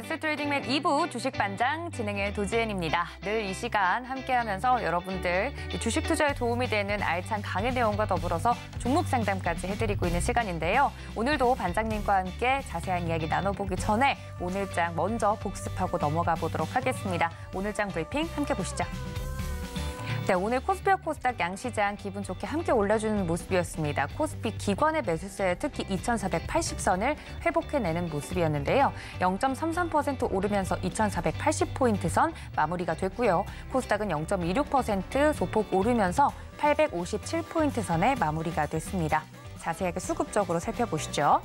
베스트 트레이딩맨 2부 주식반장 진행의 도지엔입니다늘 이 시간 함께하면서 여러분들 주식 투자에 도움이 되는 알찬 강의 내용과 더불어서 종목 상담까지 해드리고 있는 시간인데요. 오늘도 반장님과 함께 자세한 이야기 나눠보기 전에 오늘장 먼저 복습하고 넘어가 보도록 하겠습니다. 오늘장 브리핑 함께 보시죠. 네, 오늘 코스피와 코스닥 양시장 기분 좋게 함께 올려주는 모습이었습니다. 코스피 기관의 매수세 특히 2,480선을 회복해내는 모습이었는데요. 0.33% 오르면서 2,480포인트 선 마무리가 됐고요. 코스닥은 0.26% 소폭 오르면서 857포인트 선에 마무리가 됐습니다. 자세하게 수급적으로 살펴보시죠.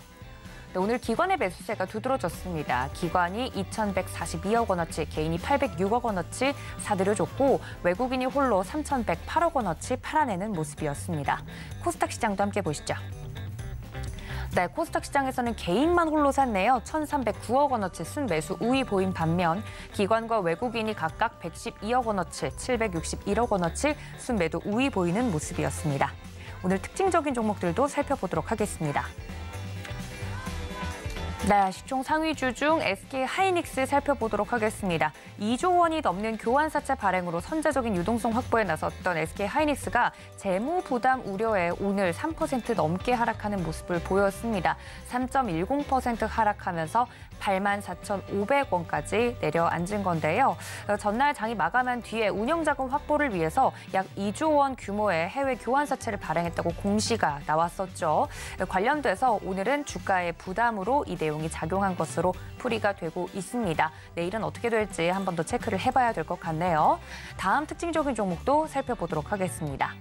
네, 오늘 기관의 매수세가 두드러졌습니다. 기관이 2,142억 원어치, 개인이 806억 원어치 사들여 줬고 외국인이 홀로 3,108억 원어치 팔아내는 모습이었습니다. 코스닥 시장도 함께 보시죠. 네, 코스닥 시장에서는 개인만 홀로 샀네요. 1,309억 원어치 순매수 우위 보인 반면 기관과 외국인이 각각 112억 원어치, 761억 원어치 순매도 우위 보이는 모습이었습니다. 오늘 특징적인 종목들도 살펴보도록 하겠습니다. 네, 시총 상위주 중 SK 하이닉스 살펴보도록 하겠습니다. 2조 원이 넘는 교환사채 발행으로 선제적인 유동성 확보에 나섰던 SK 하이닉스가 재무 부담 우려에 오늘 3% 넘게 하락하는 모습을 보였습니다. 3.10% 하락하면서 84,500원까지 내려앉은 건데요. 어, 전날 장이 마감한 뒤에 운영자금 확보를 위해서 약 2조 원 규모의 해외 교환사채를 발행했다고 공시가 나왔었죠. 어, 관련돼서 오늘은 주가의 부담으로 이 내용이 작용한 것으로 풀이가 되고 있습니다. 내일은 어떻게 될지 한번 더 체크를 해봐야 될 것 같네요. 다음 특징적인 종목도 살펴보도록 하겠습니다.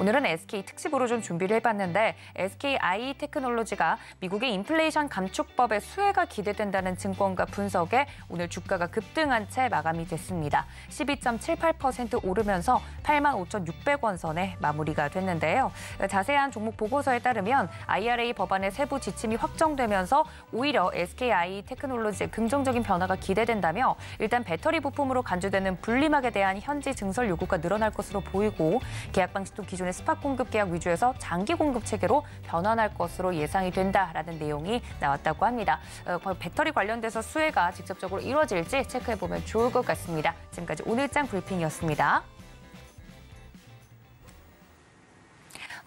오늘은 SK 특집으로 좀 준비를 해봤는데 SK i 테크놀로지가 미국의 인플레이션 감축법의 수혜가 기대된다는 증권가 분석에 오늘 주가가 급등한 채 마감이 됐습니다. 12.78% 오르면서 85,600원 선에 마무리가 됐는데요. 자세한 종목 보고서에 따르면 IRA 법안의 세부 지침이 확정되면서 오히려 SKI 테크놀로지의 긍정적인 변화가 기대된다며 일단 배터리 부품으로 간주되는 분리막에 대한 현지 증설 요구가 늘어날 것으로 보이고 계약 방식도 기존 때문에 스팟 공급 계약 위주에서 장기 공급 체계로 변환할 것으로 예상이 된다라는 내용이 나왔다고 합니다. 어, 배터리 관련돼서 수혜가 직접적으로 이루어질지 체크해보면 좋을 것 같습니다. 지금까지 오늘장 브리핑이었습니다.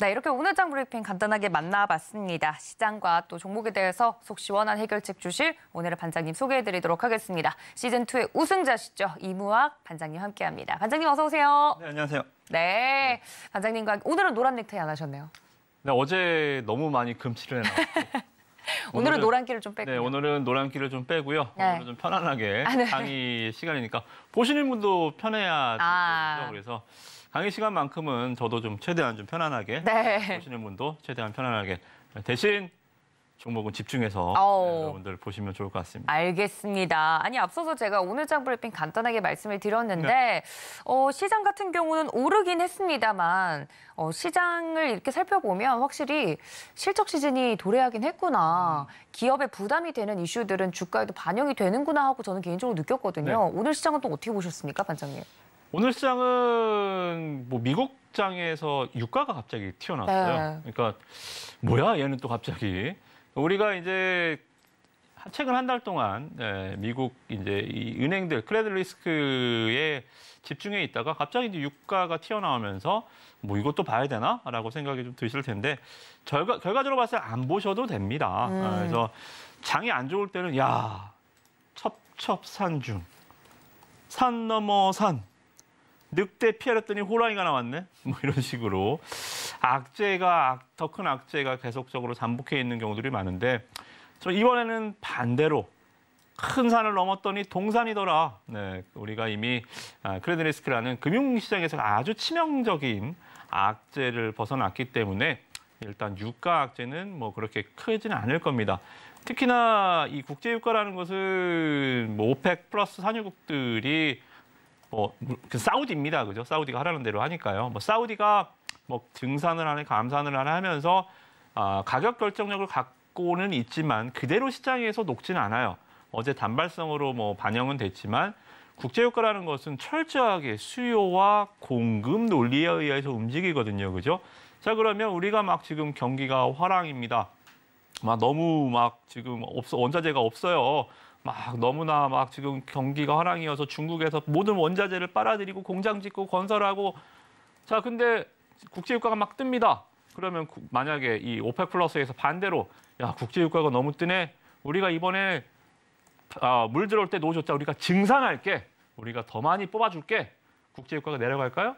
네, 이렇게 오늘 장 브리핑 간단하게 만나봤습니다. 시장과 또 종목에 대해서 속 시원한 해결책 주실 오늘의 반장님 소개해드리도록 하겠습니다. 시즌2의 우승자시죠. 이무학 반장님 함께합니다. 반장님 어서 오세요. 네, 안녕하세요. 네, 네. 반장님과 오늘은 노란 넥타이 안 하셨네요. 네, 어제 너무 많이 금칠을 해놨고 오늘은, 오늘은, 노란기를 좀 빼고. 네, 오늘은 노란기를 좀 빼고요. 네. 오늘은 좀 편안하게 아, 네. 강의 시간이니까 보시는 분도 편해야 되거 아. 그래서 강의 시간만큼은 저도 좀 최대한 좀 편안하게 네. 보시는 분도 최대한 편안하게 대신 종목은 집중해서 네, 여러분들 보시면 좋을 것 같습니다. 알겠습니다. 아니 앞서서 제가 오늘장 브리핑 간단하게 말씀을 드렸는데 네. 어, 시장 같은 경우는 오르긴 했습니다만 어, 시장을 이렇게 살펴보면 확실히 실적 시즌이 도래하긴 했구나. 음. 기업에 부담이 되는 이슈들은 주가에도 반영이 되는구나 하고 저는 개인적으로 느꼈거든요. 네. 오늘 시장은 또 어떻게 보셨습니까, 반장님? 오늘 시장은 뭐 미국 장에서 유가가 갑자기 튀어나왔어요. 네. 그러니까 뭐야 얘는 또 갑자기 우리가 이제 최근 한 달 동안 예, 미국 이제 이 은행들 크레딧 리스크에 집중해 있다가 갑자기 이제 유가가 튀어나오면서 뭐 이것도 봐야 되나라고 생각이 좀 드실 텐데 결과 결과적으로 봤을 때 안 보셔도 됩니다. 아, 음. 그래서 장이 안 좋을 때는 야 첩첩산중 산 넘어 산 늑대 피하렸더니 호랑이가 나왔네. 뭐 이런 식으로 악재가 더 큰 악재가 계속적으로 잠복해 있는 경우들이 많은데 저 이번에는 반대로 큰 산을 넘었더니 동산이더라. 네, 우리가 이미 아, 크레드리스크라는 금융시장에서 아주 치명적인 악재를 벗어났기 때문에 일단 유가 악재는 뭐 그렇게 크지는 않을 겁니다. 특히나 이 국제 유가라는 것은 뭐 오펙 플러스 산유국들이 뭐 그 사우디입니다. 그죠? 사우디가 하라는 대로 하니까요. 뭐 사우디가 뭐 증산을 하는 감산을 하나 하면서 아, 가격 결정력을 갖고는 있지만 그대로 시장에서 녹지는 않아요. 어제 단발성으로 뭐 반영은 됐지만 국제유가라는 것은 철저하게 수요와 공급 논리에 의해서 움직이거든요. 그죠? 자, 그러면 우리가 막 지금 경기가 화랑입니다. 막 너무 막 지금 없어, 원자재가 없어요. 막 너무나 막 지금 경기가 화랑이어서 중국에서 모든 원자재를 빨아들이고 공장 짓고 건설하고 자 근데 국제유가가 막 뜹니다. 그러면 구, 만약에 이 오펙 플러스에서 반대로 야 국제유가가 너무 뜨네 우리가 이번에 아, 물 들어올 때노조줬자 우리가 증산할게 우리가 더 많이 뽑아줄게 국제유가가 내려갈까요?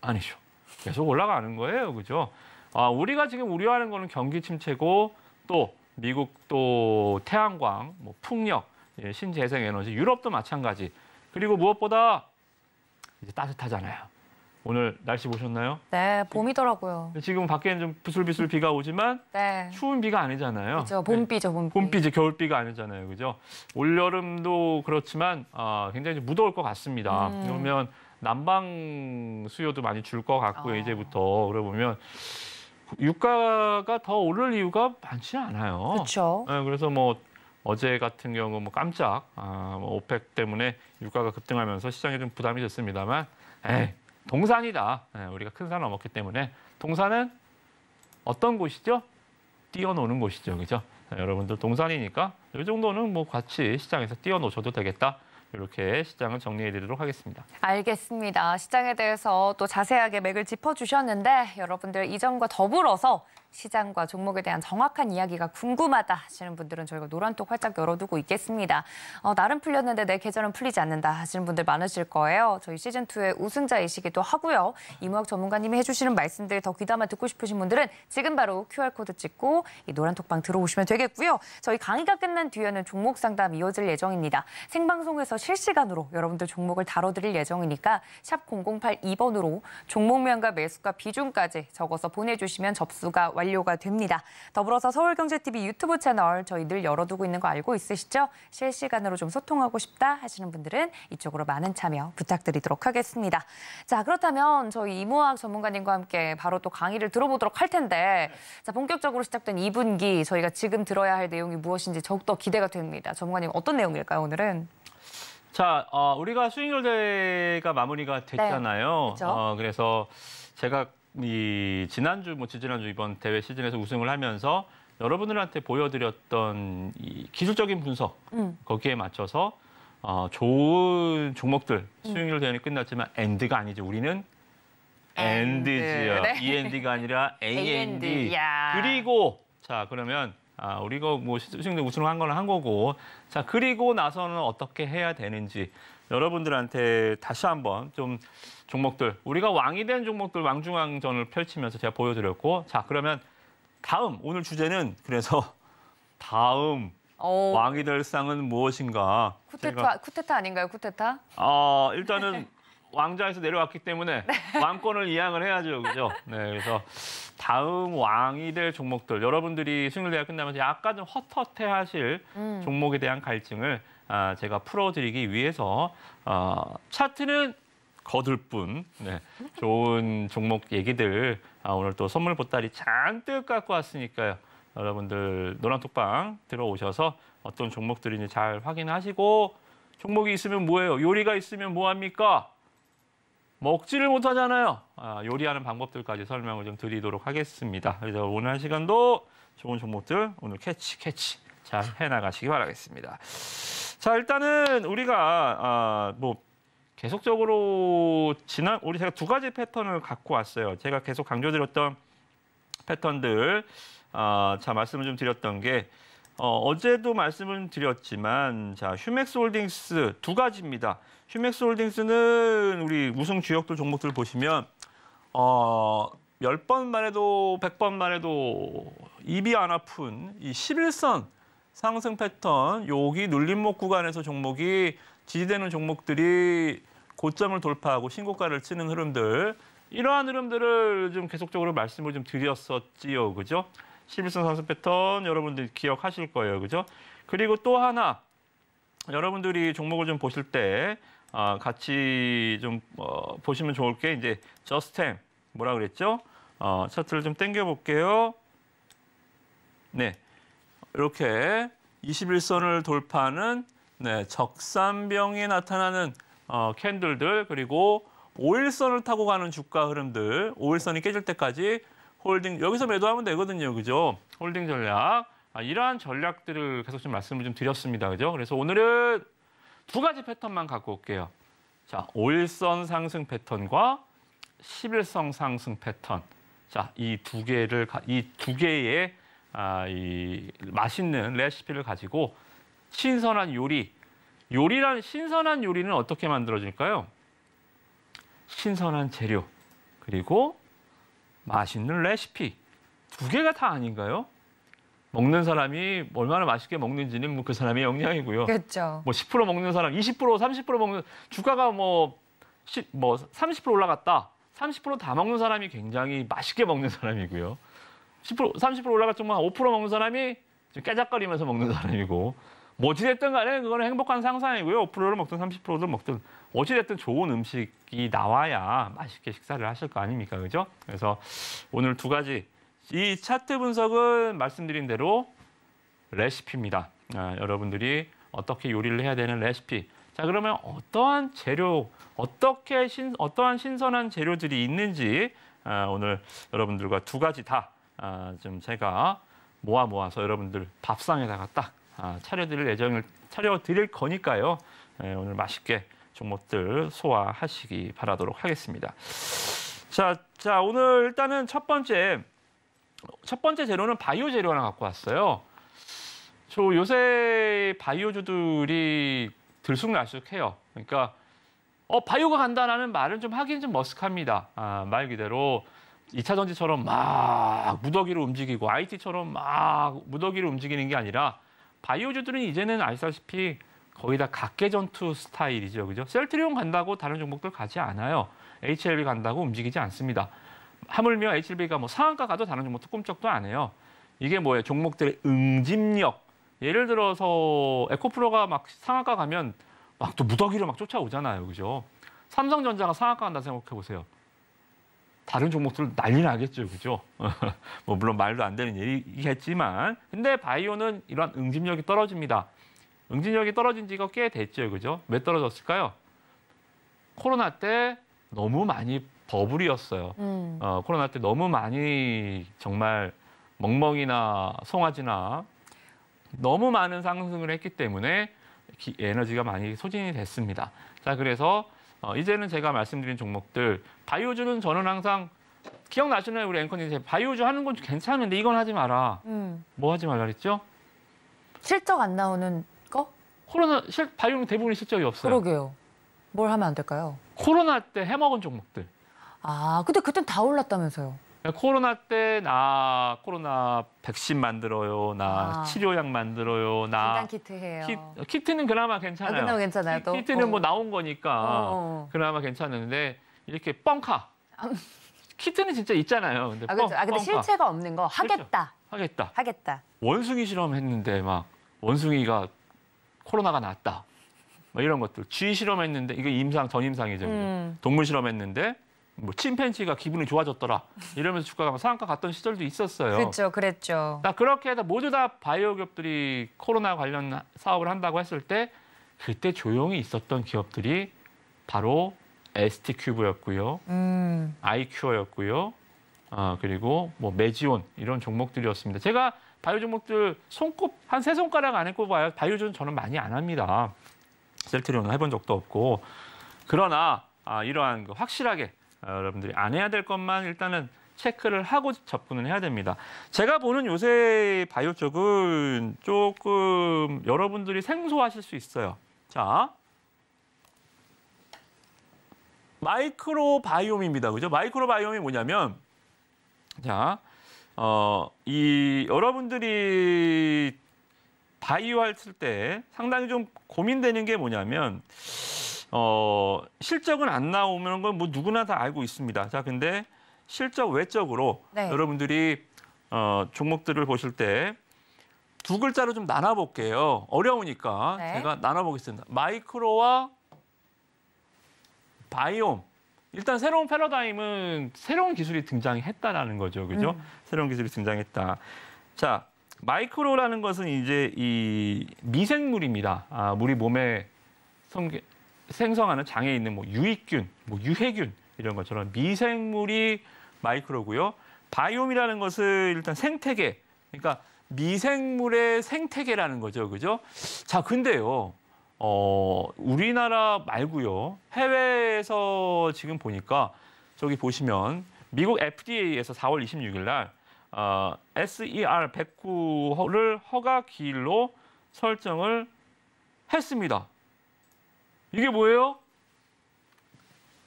아니죠. 계속 올라가는 거예요, 그죠? 아 우리가 지금 우려하는 거는 경기 침체고 또 미국 도 태양광, 뭐 풍력, 예, 신재생 에너지, 유럽도 마찬가지. 그리고 무엇보다 이제 따뜻하잖아요. 오늘 날씨 보셨나요? 네, 봄이더라고요. 지금 밖에는 좀 부슬부슬 비가 오지만 네. 추운 비가 아니잖아요. 그렇죠, 봄비죠, 네. 봄비. 봄비지 겨울비가 아니잖아요, 그죠? 올 여름도 그렇지만 아, 굉장히 무더울 것 같습니다. 음. 그러면 난방 수요도 많이 줄 것 같고요, 어. 아. 이제부터 그러보면 유가가 더 오를 이유가 많지 않아요. 그렇죠. 네, 그래서 뭐 어제 같은 경우 뭐 깜짝 아, 뭐 오펙 때문에 유가가 급등하면서 시장에 좀 부담이 됐습니다만 에이, 동산이다. 네, 우리가 큰산을 넘었기 때문에 동산은 어떤 곳이죠? 뛰어노는 곳이죠. 그죠? 네, 여러분들 동산이니까 이 정도는 뭐 같이 시장에서 뛰어놓으셔도 되겠다. 이렇게 시장을 정리해드리도록 하겠습니다. 알겠습니다. 시장에 대해서 또 자세하게 맥을 짚어주셨는데 여러분들 이전과 더불어서 시장과 종목에 대한 정확한 이야기가 궁금하다 하시는 분들은 저희가 노란톡 활짝 열어두고 있겠습니다. 어, 날은 풀렸는데 내 계절은 풀리지 않는다 하시는 분들 많으실 거예요. 저희 시즌2의 우승자이시기도 하고요. 이무학 전문가님이 해주시는 말씀들 더 귀담아 듣고 싶으신 분들은 지금 바로 QR코드 찍고 이 노란톡방 들어오시면 되겠고요. 저희 강의가 끝난 뒤에는 종목 상담 이어질 예정입니다. 생방송에서 실시간으로 여러분들 종목을 다뤄드릴 예정이니까 샵 0082번으로 종목명과 매수가 비중까지 적어서 보내주시면 접수가 완 완료가 됩니다. 더불어서 서울경제TV 유튜브 채널 저희 늘 열어두고 있는 거 알고 있으시죠? 실시간으로 좀 소통하고 싶다 하시는 분들은 이쪽으로 많은 참여 부탁드리도록 하겠습니다. 자 그렇다면 저희 이모학 전문가님과 함께 바로 또 강의를 들어보도록 할 텐데 자 본격적으로 시작된 2분기 저희가 지금 들어야 할 내용이 무엇인지 더욱더 기대가 됩니다. 전문가님 어떤 내용일까요 오늘은? 자, 어, 우리가 수익률 대가 마무리가 됐잖아요. 네, 그렇죠? 어, 그래서 제가 이 지난주 뭐 지지난주 이번 대회 시즌에서 우승을 하면서 여러분들한테 보여드렸던 이 기술적인 분석 음. 거기에 맞춰서 어, 좋은 종목들 음. 수익률 대회는 끝났지만 엔드가 아니지 우리는 엔드지요. 네. END가 아니라 AND. a 그리고 자 그러면 아, 우리가 뭐 수익률 우승을 한 거는 한 거고 자 그리고 나서는 어떻게 해야 되는지 여러분들한테 다시 한번 좀 종목들 우리가 왕이 된 종목들 왕중왕전을 펼치면서 제가 보여드렸고 자 그러면 다음 오늘 주제는 그래서 다음 오. 어. 왕이 될 상은 무엇인가 쿠테타 제가... 쿠테타 아닌가요 쿠테타? 아 일단은 왕좌에서 내려왔기 때문에 네. 왕권을 이양을 해야죠 그죠? 네 그래서 다음 왕이 될 종목들 여러분들이 승률대학 끝나면서 약간 좀 헛헛해하실 음. 종목에 대한 갈증을 아, 제가 풀어드리기 위해서 어, 차트는 거둘 뿐 네, 좋은 종목 얘기들 아, 오늘 또 선물 보따리 잔뜩 갖고 왔으니까요. 여러분들 노란톡방 들어오셔서 어떤 종목들인지 잘 확인하시고 종목이 있으면 뭐예요? 요리가 있으면 뭐합니까? 먹지를 못하잖아요. 아, 요리하는 방법들까지 설명을 좀 드리도록 하겠습니다. 그래서 오늘 한 시간도 좋은 종목들 오늘 캐치 캐치 잘 해나가시기 바라겠습니다. 자 일단은 우리가 아, 뭐 계속적으로 지난 우리 제가 두 가지 패턴을 갖고 왔어요. 제가 계속 강조드렸던 패턴들 아, 자 말씀을 좀 드렸던 게 어, 어제도 말씀을 드렸지만 자 휴맥스 홀딩스 두 가지입니다. 휴맥스 홀딩스는 우리 우승 주역들 종목들 보시면 어, 10번만 해도 100번만 해도 입이 안 아픈 이 11선 상승 패턴, 여기 눌림목 구간에서 종목이 지지되는 종목들이 고점을 돌파하고 신고가를 치는 흐름들 이러한 흐름들을 좀 계속적으로 말씀을 좀 드렸었지요. 그죠? 11선 상승 패턴 여러분들 기억하실 거예요. 그죠? 그리고 또 하나 여러분들이 종목을 좀 보실 때 어, 같이 좀 어, 보시면 좋을 게 이제 저스템 뭐라 그랬죠? 어, 차트를 좀땡겨 볼게요. 네. 이렇게 21선을 돌파하는 네, 적산병이 나타나는 어, 캔들들 그리고 5일선을 타고 가는 주가 흐름들 5일선이 깨질 때까지 홀딩 여기서 매도하면 되거든요. 그죠? 홀딩 전략. 아, 이러한 전략들을 계속 좀 말씀을 좀 드렸습니다. 그죠? 그래서 오늘은 두 가지 패턴만 갖고 올게요. 자, 5일선 상승 패턴과 11선 상승 패턴. 자, 이 두 개를 이 두 개의 아, 이 맛있는 레시피를 가지고 신선한 요리, 요리란 신선한 요리는 어떻게 만들어질까요? 신선한 재료 그리고 맛있는 레시피 두 개가 다 아닌가요? 먹는 사람이 얼마나 맛있게 먹는지는 뭐그 사람의 역량이고요. 그렇죠. 뭐 10% 먹는 사람, 20%, 30% 먹는 주가가 뭐뭐30% 올라갔다. 30%다 먹는 사람이 굉장히 맛있게 먹는 사람이고요. 10% 30% 올라갔지만 5% 먹는 사람이 지금 깨작거리면서 먹는 사람이고 뭐 어찌됐든 간에 그거는 행복한 상상이고요. 5%를 먹든 30%를 먹든 어찌됐든 좋은 음식이 나와야 맛있게 식사를 하실 거 아닙니까? 그죠? 그래서 오늘 두 가지 이 차트 분석은 말씀드린 대로 레시피입니다. 아, 여러분들이 어떻게 요리를 해야 되는 레시피. 자 그러면 어떠한 재료, 어떻게 신, 어떠한 신선한 재료들이 있는지 아, 오늘 여러분들과 두 가지 다 아, 좀 제가 모아 모아서 여러분들 밥상에다가 딱 아, 차려드릴 예정을 차려드릴 거니까요. 예, 오늘 맛있게 종목들 소화하시기 바라도록 하겠습니다. 자, 자 오늘 일단은 첫 번째 첫 번째 재료는 바이오 재료 하나 갖고 왔어요. 저 요새 바이오주들이 들쑥날쑥해요. 그러니까 어 바이오가 간다라는 말은 좀 하긴 좀 머쓱합니다. 아, 말 그대로 2차 전지처럼 막 무더기로 움직이고 IT처럼 막 무더기로 움직이는 게 아니라 바이오주들은 이제는 아시다시피 거의 다 각계 전투 스타일이죠. 그죠? 셀트리온 간다고 다른 종목들 가지 않아요. HLB 간다고 움직이지 않습니다. 하물며 HLB가 뭐 상한가 가도 다른 종목 특검적도 안 해요. 이게 뭐예요? 종목들의 응집력. 예를 들어서 에코프로가 막 상한가 가면 막 또 무더기로 막 쫓아오잖아요. 그죠? 삼성전자가 상한가 간다 생각해 보세요. 다른 종목들 난리 나겠죠, 그죠? 뭐 물론 말도 안 되는 얘기겠지만, 근데 바이오는 이러한 응집력이 떨어집니다. 응집력이 떨어진 지가 꽤 됐죠, 그죠? 왜 떨어졌을까요? 코로나 때 너무 많이 버블이었어요. 음. 어, 코로나 때 너무 많이 정말 멍멍이나 송아지나 너무 많은 상승을 했기 때문에 에너지가 많이 소진이 됐습니다. 자, 그래서 어, 이제는 제가 말씀드린 종목들 바이오주는 저는 항상 기억나시나요 우리 앵커님 바이오주 하는 건 괜찮은데 이건 하지 마라. 음. 뭐 하지 말라 그랬죠? 실적 안 나오는 거? 코로나 실 바이오는 대부분 실적이 없어요. 그러게요. 뭘 하면 안 될까요? 코로나 때 해먹은 종목들. 아 근데 그땐 다 올랐다면서요. 코로나 때 나 코로나 백신 만들어요, 나 아. 치료약 만들어요, 나 진단 키트 해요. 키, 트는 그나마 괜찮아요. 아, 괜찮아요. 키, 또? 키트는 뭐 어. 뭐 나온 거니까 어, 어, 어. 그나마 괜찮은데 이렇게 뻥카. 키트는 진짜 있잖아요. 근데 아, 그렇죠. 뻥, 아 근데 뻥카. 실체가 없는 거 하겠다. 그렇죠. 하겠다. 하겠다. 원숭이 실험했는데 막 원숭이가 코로나가 났다. 뭐 이런 것들. 쥐 실험했는데 이거 임상 전 임상이죠. 음. 동물 실험했는데 뭐 침팬지가 기분이 좋아졌더라 이러면서 주가가 상한가 갔던 시절도 있었어요. 그렇죠, 그랬죠. 나 그렇게 해서 모두 다 바이오 기업들이 코로나 관련 사업을 한다고 했을 때 그때 조용히 있었던 기업들이 바로 ST 큐브였고요, 음. 아이큐어였고요, 아 그리고 뭐 메지온 이런 종목들이었습니다. 제가 바이오 종목들 손꼽 한 세 손가락 안에 꼽아요. 바이오전 저는 많이 안 합니다. 셀트리온은 해본 적도 없고 그러나 아, 이러한 그 확실하게 아, 여러분들이 안 해야 될 것만 일단은 체크를 하고 접근을 해야 됩니다. 제가 보는 요새 바이오 쪽은 조금 여러분들이 생소하실 수 있어요. 자, 마이크로바이옴입니다. 그죠? 마이크로바이옴이 뭐냐면 자, 어, 이 여러분들이 바이오 할 때 상당히 좀 고민되는 게 뭐냐면 어, 실적은 안 나오는 건뭐 누구나 다 알고 있습니다. 자, 근데 실적 외적으로 네. 여러분들이 어, 종목들을 보실 때 두 글자로 좀 나눠볼게요. 어려우니까 네. 제가 나눠보겠습니다. 마이크로와 바이옴. 일단 새로운 패러다임은 새로운 기술이 등장했다라는 거죠. 그죠? 음. 새로운 기술이 등장했다. 자, 마이크로라는 것은 이제 이 미생물입니다. 아, 우리 몸에 성게, 생성하는 장에 있는 뭐 유익균, 뭐 유해균 이런 것처럼 미생물이 마이크로고요. 바이옴이라는 것은 일단 생태계, 그러니까 미생물의 생태계라는 거죠, 그죠? 자, 근데요, 어, 우리나라 말고요, 해외에서 지금 보니까 저기 보시면 미국 FDA에서 4월 26일 날 어, SER 109를 허가 기일로 설정을 했습니다. 이게 뭐예요?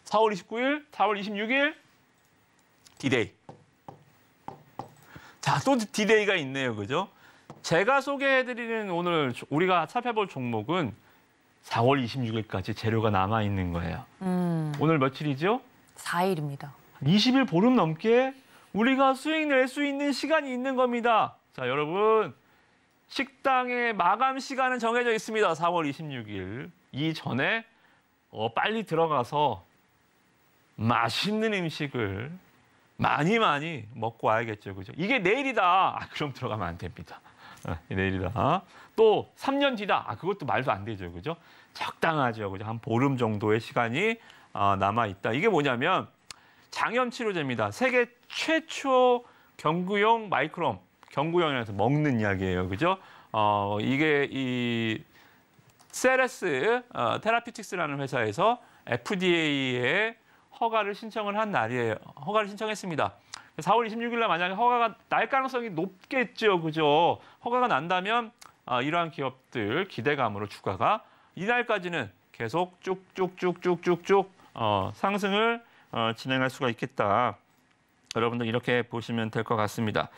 4월 29일, 4월 26일 디데이. 자, 또 디데이가 있네요. 그죠? 제가 소개해드리는 오늘 우리가 살펴볼 종목은 4월 26일까지 재료가 남아있는 거예요. 음. 오늘 며칠이죠? 4일입니다. 20일 보름 넘게 우리가 수익 낼 수 있는 시간이 있는 겁니다. 자, 여러분 식당의 마감 시간은 정해져 있습니다. 4월 26일. 이전에 어, 빨리 들어가서 맛있는 음식을 많이 많이 먹고 와야겠죠. 그죠? 이게 내일이다. 아, 그럼 들어가면 안 됩니다. 어, 내일이다. 또 3년 뒤다. 아, 그것도 말도 안 되죠. 그죠? 적당하죠. 그죠? 한 보름 정도의 시간이 아, 어, 남아 있다. 이게 뭐냐면 장염 치료제입니다. 세계 최초 경구용 마이크롬, 경구용이라서 먹는 약이에요. 그죠? 어, 이게 이 세레스 어, 테라피틱스라는 회사에서 FDA의 허가를 신청을 한 날이에요. 허가를 신청했습니다. 4월 26일 날 만약에 허가가 날 가능성이 높겠죠. 그죠? 허가가 난다면 아, 이러한 기업들 기대감으로 주가가 이날까지는 계속 쭉쭉쭉쭉쭉쭉 어, 상승을 어, 진행할 수가 있겠다. 여러분들 이렇게 보시면 될 것 같습니다.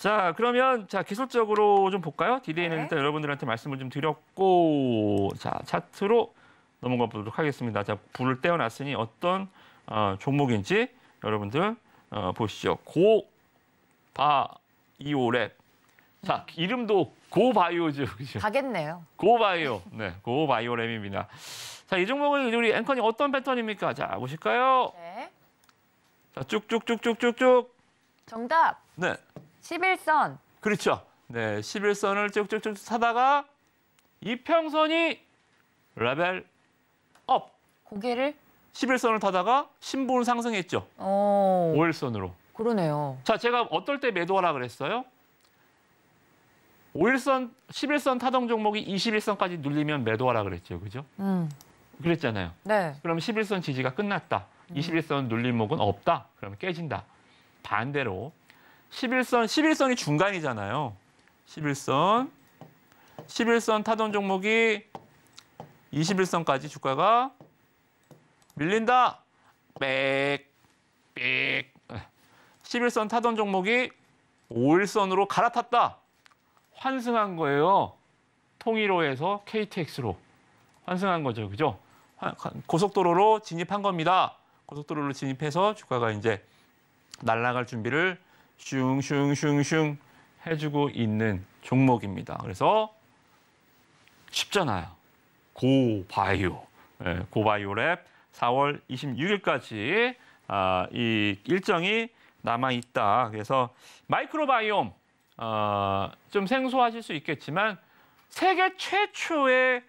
자, 그러면 자 기술적으로 좀 볼까요? 디데이는 네. 일단 여러분들한테 말씀을 좀 드렸고 자 차트로 넘어가 보도록 하겠습니다. 자 불을 떼어놨으니 어떤 어, 종목인지 여러분들 어, 보시죠. 고바이오랩. 자 이름도 고바이오죠. 그죠? 가겠네요. 고바이오. 네, 고바이오랩입니다. 자, 이 종목은 우리 앵커님 어떤 패턴입니까? 자, 보실까요? 네. 자, 쭉쭉쭉쭉쭉쭉. 정답. 네. 11선. 그렇죠. 네, 11선을 쭉쭉쭉 사다가 이평선이 레벨 업. 고개를? 11선을 타다가 신분 상승했죠. 오. 5일선으로. 그러네요. 자, 제가 어떨 때 매도하라 그랬어요? 5일선, 11선 타동 종목이 21선까지 눌리면 매도하라 그랬죠. 그죠? 음. 그랬잖아요. 네. 그럼 11선 지지가 끝났다. 21선 음. 눌림목은 없다. 그러면 깨진다. 반대로 11선, 11선이 중간이잖아요. 11선. 11선 타던 종목이 21선까지 주가가 밀린다. 빽, 빽. 11선 타던 종목이 5일선으로 갈아탔다. 환승한 거예요. 통일호에서 KTX로 환승한 거죠. 그죠? 고속도로로 진입한 겁니다. 고속도로로 진입해서 주가가 이제 날아갈 준비를 슝슝슝슝 해주고 있는 종목입니다. 그래서 쉽잖아요. 고바이오. 고바이오랩 4월 26일까지 아, 이 일정이 남아 있다. 그래서 마이크로바이옴 어, 좀 생소하실 수 있겠지만 세계 최초의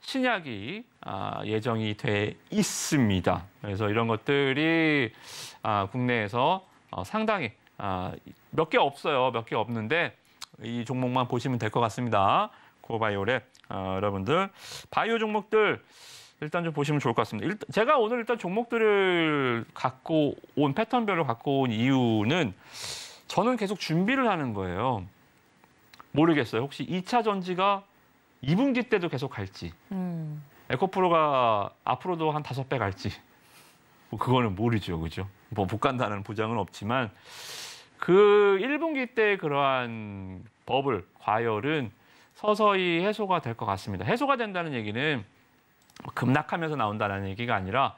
신약이 아, 예정이 돼 있습니다. 그래서 이런 것들이 아, 국내에서 어, 상당히 아, 몇 개 없어요. 몇 개 없는데 이 종목만 보시면 될 것 같습니다. 고바이오랩 아, 어, 여러분들 바이오 종목들 일단 좀 보시면 좋을 것 같습니다. 일단 제가 오늘 일단 종목들을 갖고 온 패턴별로 갖고 온 이유는 저는 계속 준비를 하는 거예요. 모르겠어요. 혹시 2차 전지가 2분기 때도 계속 갈지 음. 에코프로가 앞으로도 한 다섯 배 갈지 뭐 그거는 모르죠. 그죠? 뭐 못 간다는 보장은 없지만 그 1분기 때 그러한 버블, 과열은 서서히 해소가 될 것 같습니다. 해소가 된다는 얘기는 급락하면서 나온다는 얘기가 아니라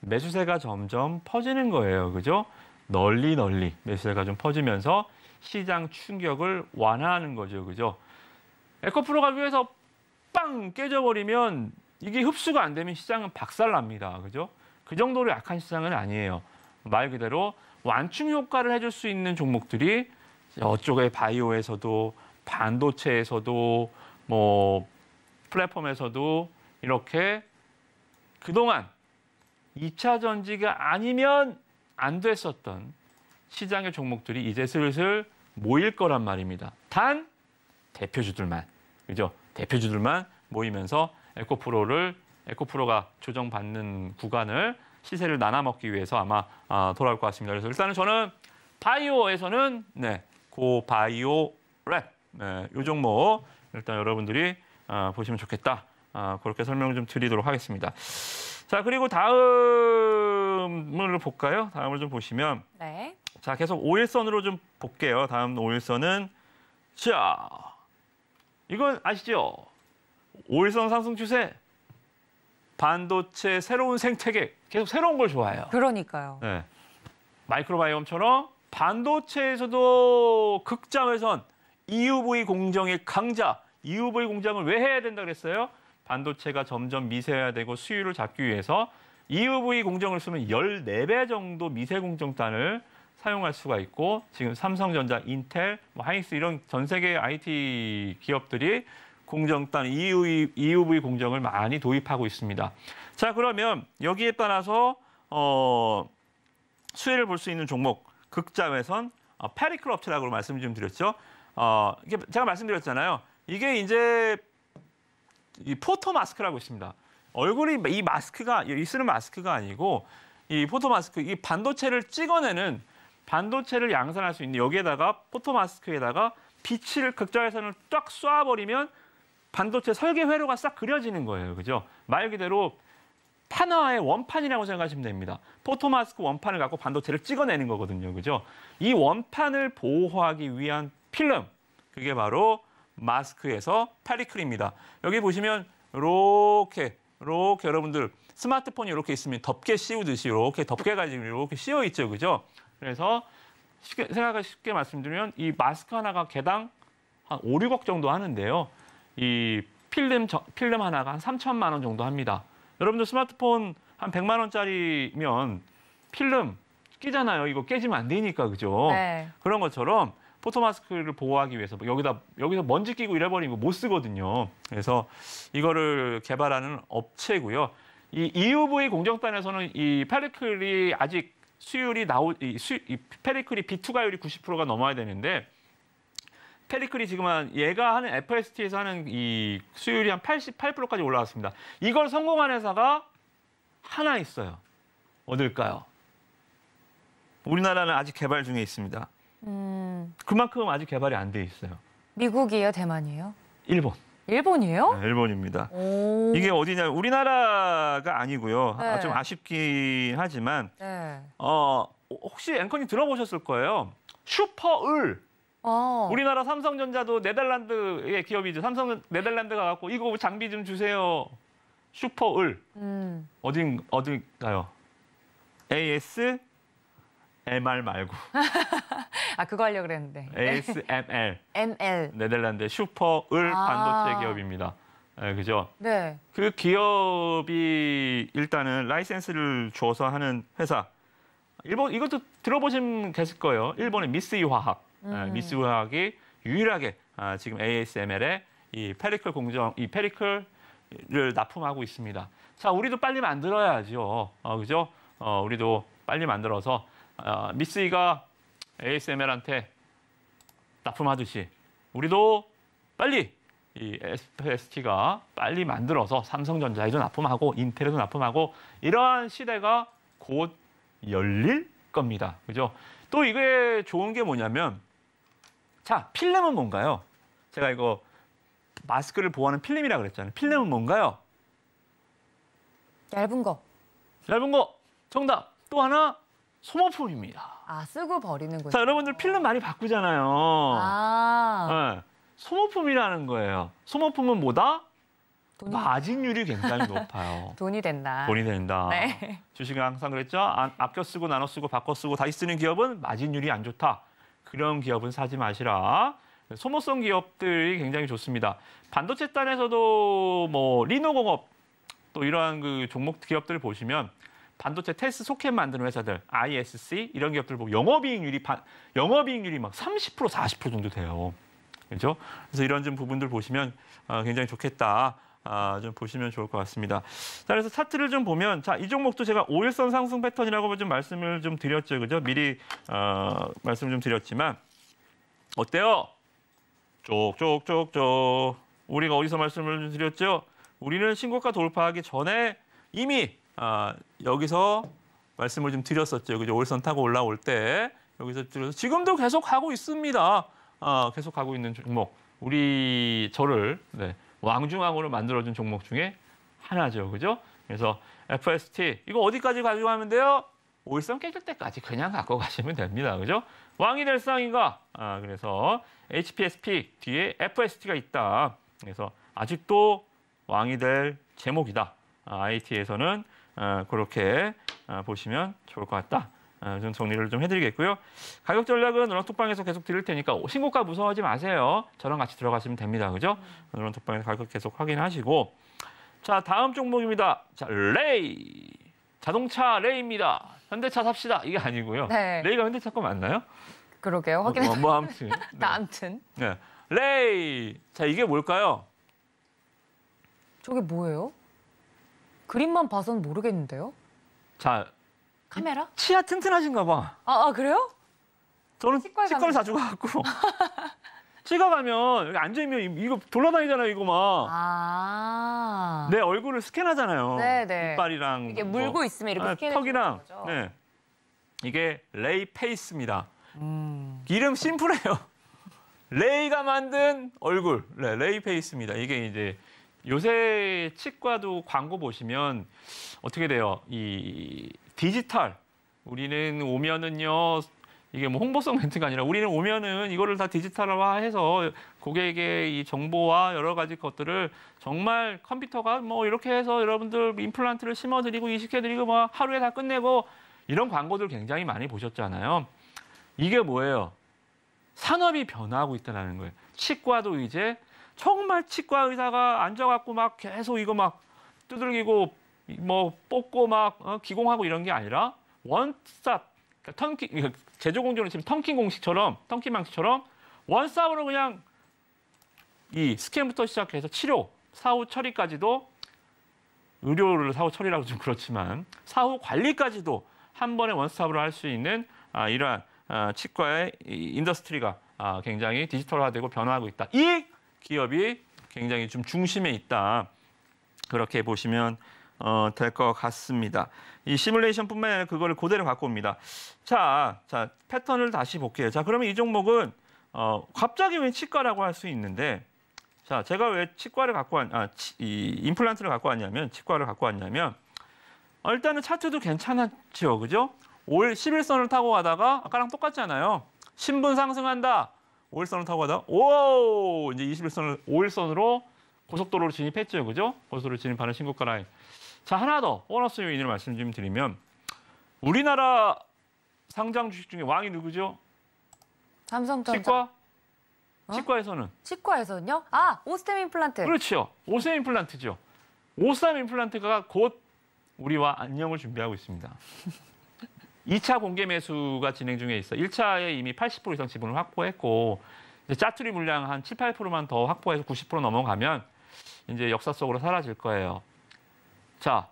매수세가 점점 퍼지는 거예요. 그죠? 널리 널리 매수세가 좀 퍼지면서 시장 충격을 완화하는 거죠. 그죠? 에코프로가 위에서 빵 깨져버리면 이게 흡수가 안 되면 시장은 박살납니다. 그죠? 그 정도로 약한 시장은 아니에요. 말 그대로 완충 효과를 해줄 수 있는 종목들이 어쪽에 바이오에서도 반도체에서도 뭐 플랫폼에서도 이렇게 그동안 2차 전지가 아니면 안 됐었던 시장의 종목들이 이제 슬슬 모일 거란 말입니다. 단 대표주들만 그죠? 대표주들만 모이면서 에코프로를 에코프로가 조정받는 구간을 시세를 나눠 먹기 위해서 아마 아, 돌아올 것 같습니다. 그래서 일단은 저는 바이오에서는 네, 고바이오 랩, 네, 요 종목 일단 여러분들이 아, 보시면 좋겠다. 아, 그렇게 설명을 좀 드리도록 하겠습니다. 자, 그리고 다음을 볼까요? 다음을 좀 보시면 네. 자, 계속 오일선으로좀 볼게요. 다음 오일선은 자, 이건 아시죠? 오일선 상승 추세 반도체 새로운 생태계 계속 새로운 걸 좋아해요. 그러니까요. 네. 마이크로바이옴처럼 반도체에서도 극장에선 EUV 공정의 강자, EUV 공장을 왜 해야 된다 그랬어요? 반도체가 점점 미세화되고 수율을 잡기 위해서 EUV 공정을 쓰면 14배 정도 미세 공정단을 사용할 수가 있고 지금 삼성전자, 인텔, 뭐 하이닉스 이런 전 세계 IT 기업들이 공정단, EUV, EUV 공정을 많이 도입하고 있습니다. 자, 그러면 여기에 따라서 어, 수혜를 볼 수 있는 종목, 극자외선, 어, 페리클 업체라고 말씀 을좀 드렸죠. 어, 이게 제가 말씀드렸잖아요. 이게 이제 이 포토 마스크라고 있습니다. 얼굴이 이 마스크가 이 쓰는 마스크가 아니고 이 포토 마스크, 이 반도체를 찍어내는 반도체를 양산할 수 있는 여기에다가 포토 마스크에다가 빛을 극자외선을 쫙 쏴버리면 반도체 설계 회로가 싹 그려지는 거예요. 그죠? 말 그대로 판화의 원판이라고 생각하시면 됩니다. 포토마스크 원판을 갖고 반도체를 찍어내는 거거든요. 그죠? 이 원판을 보호하기 위한 필름. 그게 바로 마스크에서 팔리클입니다 여기 보시면 이렇게 이렇게 여러분들 스마트폰이 이렇게 있으면 덮개 씌우듯이 이렇게 덮개 가지고 이렇게 씌워 있죠. 그죠? 그래서 쉽게, 생각을 쉽게 말씀드리면 이 마스크 하나가 개당 한 5, 6억 정도 하는데요. 이 필름 저, 필름 하나가 한 3천만 원 정도 합니다. 여러분들 스마트폰 한 100만 원짜리면 필름 끼잖아요. 이거 깨지면 안 되니까 그죠? 네. 그런 것처럼 포토 마스크를 보호하기 위해서 여기다 여기서 먼지 끼고 잃어버리면못 쓰거든요. 그래서 이거를 개발하는 업체고요. 이 EUV 공정단에서는 이 페리클이 아직 수율이 나오 이, 수, 이 페리클이 비투가율이 90%가 넘어야 되는데 페리클이 지금 한 얘가 하는 FST에서 하는 이 수율이 한 88%까지 올라왔습니다. 이걸 성공한 회사가 하나 있어요. 어딜까요? 우리나라는 아직 개발 중에 있습니다. 음... 그만큼 아직 개발이 안 돼 있어요. 미국이에요, 대만이에요? 일본. 일본이에요? 네, 일본입니다. 오... 이게 어디냐? 우리나라가 아니고요. 네. 아, 좀 아쉽긴 하지만 네. 어 혹시 앵커님 들어보셨을 거예요. 슈퍼을 어. 우리나라 삼성전자도 네덜란드의 기업이죠. 삼성 네덜란드가 갖고 이거 장비 좀 주세요. 슈퍼을 음. 어딘 어딘가요? AS MR 말고. 아 그거 하려 그랬는데. ASML. ML. 네덜란드 슈퍼을 아. 반도체 기업입니다. 네, 그죠? 네. 그 기업이 일단은 라이센스를 줘서 하는 회사. 일본 이것도 들어보신 계실 거예요. 일본의 미쓰이 화학. 음. 아, 음. 미스우학이 유일하게 아, 지금 a s m l 의이 페리클 공정, 이 페리클을 납품하고 있습니다. 자, 우리도 빨리 만들어야죠. 어, 그죠? 어, 우리도 빨리 만들어서 어, 아, 미스이가 ASML한테 납품하듯이 우리도 빨리 이 SPST가 빨리 만들어서 삼성전자에도 납품하고 인텔에도 납품하고 이러한 시대가 곧 열릴 겁니다. 그죠? 또 이게 좋은 게 뭐냐면 자, 필름은 뭔가요? 제가 이거 마스크를 보호하는 필름이라 그랬잖아요. 필름은 뭔가요? 얇은 거. 얇은 거. 정답. 또 하나 소모품입니다. 아, 쓰고 버리는군요. 자, 여러분들 필름 많이 바꾸잖아요. 아. 네. 소모품이라는 거예요. 소모품은 뭐다? 돈이... 마진율이 굉장히 높아요. 돈이 된다. 돈이 된다. 네. 주식은 항상 그랬죠. 아, 아껴 쓰고 나눠 쓰고 바꿔 쓰고 다시 쓰는 기업은 마진율이 안 좋다. 그런 기업은 사지 마시라. 소모성 기업들이 굉장히 좋습니다. 반도체 단에서도 뭐 리노공업 또 이러한 그 종목 기업들을 보시면 반도체 테스트 소켓 만드는 회사들, ISC 이런 기업들 보면 영업이익률이 영업이익률이 막 30% 40% 정도 돼요. 그죠 그래서 이런 좀 부분들 보시면 아, 굉장히 좋겠다. 아, 좀 보시면 좋을 것 같습니다. 자, 그래서 차트를 좀 보면 자, 이 종목도 제가 5일선 상승 패턴이라고 좀 말씀을 좀 드렸죠. 그죠? 미리 어, 말씀 을좀 드렸지만 어때요? 쪽쪽쪽쪽 우리가 어디서 말씀을 좀 드렸죠? 우리는 신고가 돌파하기 전에 이미 아, 여기서 말씀을 좀 드렸었죠. 그죠? 5일선 타고 올라올 때 여기서 드려서 지금도 계속 하고 있습니다. 아, 계속 가고 있는 종목. 우리 저를 네. 왕중왕으로 만들어준 종목 중에 하나죠. 그죠? 그래서 FST 이거 어디까지 가져가면 돼요? 오일성 깨질 때까지 그냥 갖고 가시면 됩니다. 그죠? 왕이 될 상인가? 아, 그래서 HPSP 뒤에 FST가 있다. 그래서 아직도 왕이 될 제목이다. 아, IT에서는 아, 어, 그렇게 아, 보시면 좋을 것 같다. 좀 아, 정리를 좀 해드리겠고요. 가격 전략은 노란톡방에서 계속 드릴 테니까 신고가 무서워하지 마세요. 저랑 같이 들어가시면 됩니다. 그죠? 음. 노란톡방에서 가격 계속 확인하시고 자 다음 종목입니다. 자 레이 자동차 레이입니다. 현대차 삽시다 이게 아니고요. 네. 레이가 현대차 거 맞나요? 그러게요. 확인해. 뭐, 뭐, 뭐 아무튼. 네. 아무튼. 네. 레이. 자 이게 뭘까요? 저게 뭐예요? 그림만 봐서는 모르겠는데요. 자 카메라? 치아 튼튼하신가 봐. 아, 아 그래요? 저는 치과를 자주 가고 치과 가면 여기 앉아있면 이거 돌아다니잖아요, 이거 막. 아. 내 얼굴을 스캔하잖아요. 네네. 네. 이빨이랑 이게 뭐. 물고 있으면 이렇게 네, 스캔해 턱이랑. 거죠. 네. 이게 레이 페이스입니다. 음. 이름 심플해요. 레이가 만든 얼굴, 네, 레이 페이스입니다. 이게 이제 요새 치과도 광고 보시면 어떻게 돼요? 이 디지털. 우리는 오면은요. 이게 뭐 홍보성 멘트가 아니라 우리는 오면은 이거를 다 디지털화해서 고객에게이 정보와 여러 가지 것들을 정말 컴퓨터가 뭐 이렇게 해서 여러분들 임플란트를 심어드리고 이식해드리고 막 뭐 하루에 다 끝내고 이런 광고들 굉장히 많이 보셨잖아요. 이게 뭐예요? 산업이 변화하고 있다는 거예요. 치과도 이제 정말 치과 의사가 앉아갖고 막 계속 이거 막 두들기고 뭐 뽑고 막 어, 기공하고 이런 게 아니라 원스탑 그러니까 턴킹 제조 공정으로 지금 턴키 공식처럼 턴키 방식처럼 원스톱으로 그냥 이 스캔부터 시작해서 치료 사후 처리까지도 의료를 사후 처리라고 좀 그렇지만 사후 관리까지도 한 번에 원스톱으로 할 수 있는 아, 이러한 아, 치과의 이, 인더스트리가 아, 굉장히 디지털화되고 변화하고 있다. 이 기업이 굉장히 좀 중심에 있다. 그렇게 보시면 어, 될 것 같습니다. 이 시뮬레이션뿐만 아니라 그거 고대로 갖고 옵니다. 자, 자 패턴을 다시 볼게요. 자, 그러면 이 종목은 어, 갑자기 왜 치과라고 할 수 있는데 자, 제가 왜 치과를 갖고 왔, 아, 치, 이 임플란트를 갖고 왔냐면 치과를 갖고 왔냐면 어, 일단은 차트도 괜찮았죠, 그죠? 올 11선을 타고 가다가 아까랑 똑같잖아요. 신분 상승한다. 5일선을 타고 가다오 이제 21선을 5일선으로 고속도로로 진입했죠, 그죠? 고속도로 진입하는 신고가 라인. 자, 하나 더 보너스 요인을 말씀 좀 드리면 우리나라 상장 주식 중에 왕이 누구죠? 삼성전자. 치과? 어? 치과에서는? 치과에서는요? 아, 오스템 임플란트. 그렇죠. 오스템 임플란트죠. 오스템 임플란트가 곧 우리와 안녕을 준비하고 있습니다. 2차 공개 매수가 진행 중에 있어. 1차에 이미 80% 이상 지분을 확보했고 이제 짜투리 물량 한 7, 8%만 더 확보해서 90% 넘어가면 이제 역사 속으로 사라질 거예요. 자,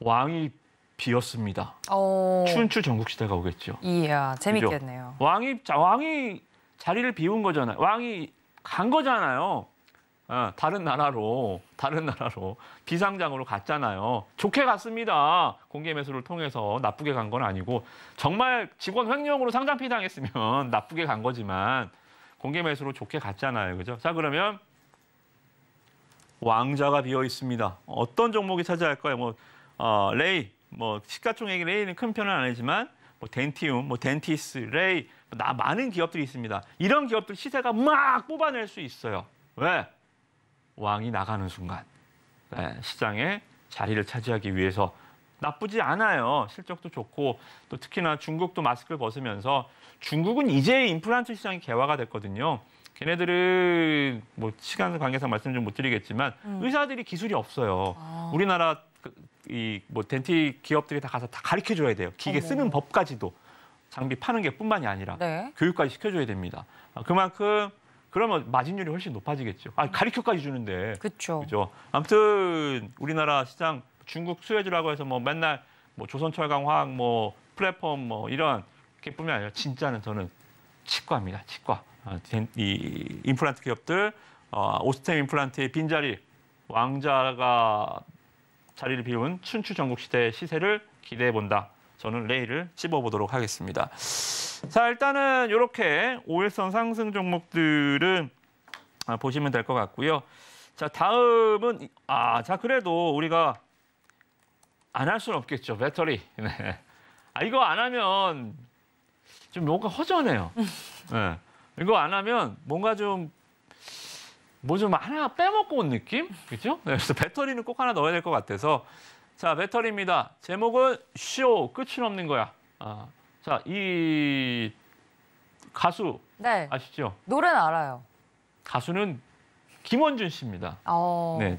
왕이 비었습니다. 어. 춘추 전국시대가 오겠죠. 이야, 재밌겠네요. 그죠? 왕이 자, 왕이 자리를 비운 거잖아요. 왕이 간 거잖아요. 어, 다른 나라로 다른 나라로 비상장으로 갔잖아요. 좋게 갔습니다. 공개 매수를 통해서 나쁘게 간 건 아니고 정말 직원 횡령으로 상장 피당했으면 나쁘게 간 거지만 공개 매수로 좋게 갔잖아요. 그죠? 자, 그러면 왕좌가 비어 있습니다. 어떤 종목이 차지할까요? 뭐 어, 레이, 뭐 시가총액 레이는 큰 편은 아니지만 뭐 덴티움, 뭐 덴티스, 레이, 뭐나 많은 기업들이 있습니다. 이런 기업들 시세가 막 뽑아낼 수 있어요. 왜? 왕이 나가는 순간 네, 시장에 자리를 차지하기 위해서 나쁘지 않아요. 실적도 좋고 또 특히나 중국도 마스크를 벗으면서 중국은 이제 임플란트 시장이 개화가 됐거든요. 걔네들은 뭐 시간 관계상 말씀 좀 못 드리겠지만 음. 의사들이 기술이 없어요. 아. 우리나라 그, 이뭐 덴티 기업들이 다 가서 다 가르쳐 줘야 돼요. 기계 어머. 쓰는 법까지도 장비 파는 게 뿐만이 아니라 네. 교육까지 시켜줘야 됩니다. 아, 그만큼 그러면 마진율이 훨씬 높아지겠죠. 아, 가르켜까지 주는데. 그렇죠. 아무튼 우리나라 시장 중국 수혜주라고 해서 뭐 맨날 뭐 조선철 강화학 뭐 플랫폼 뭐 이런 게 뿐이 아니라 진짜는 저는 치과입니다. 치과. 아, 이 임플란트 기업들 어, 오스템 임플란트의 빈자리 왕자가 자리를 비운 춘추 전국 시대의 시세를 기대해 본다. 저는 레이를 집어 보도록 하겠습니다. 자 일단은 이렇게 오일선 상승 종목들은 아, 보시면 될 것 같고요. 자 다음은 아자 그래도 우리가 안 할 수는 없겠죠 배터리. 네. 아 이거 안 하면 좀 뭔가 허전해요. 네. 이거 안 하면 뭔가 좀 뭐좀 뭐 하나 빼먹고 온 느낌? 그죠? 네, 그래서 배터리는 꼭 하나 넣어야 될 것 같아서 자 배터리입니다. 제목은 쇼 끝은 없는 거야. 아, 자 이 가수 네. 아시죠? 노래는 알아요. 가수는 김원준 씨입니다. 어... 네.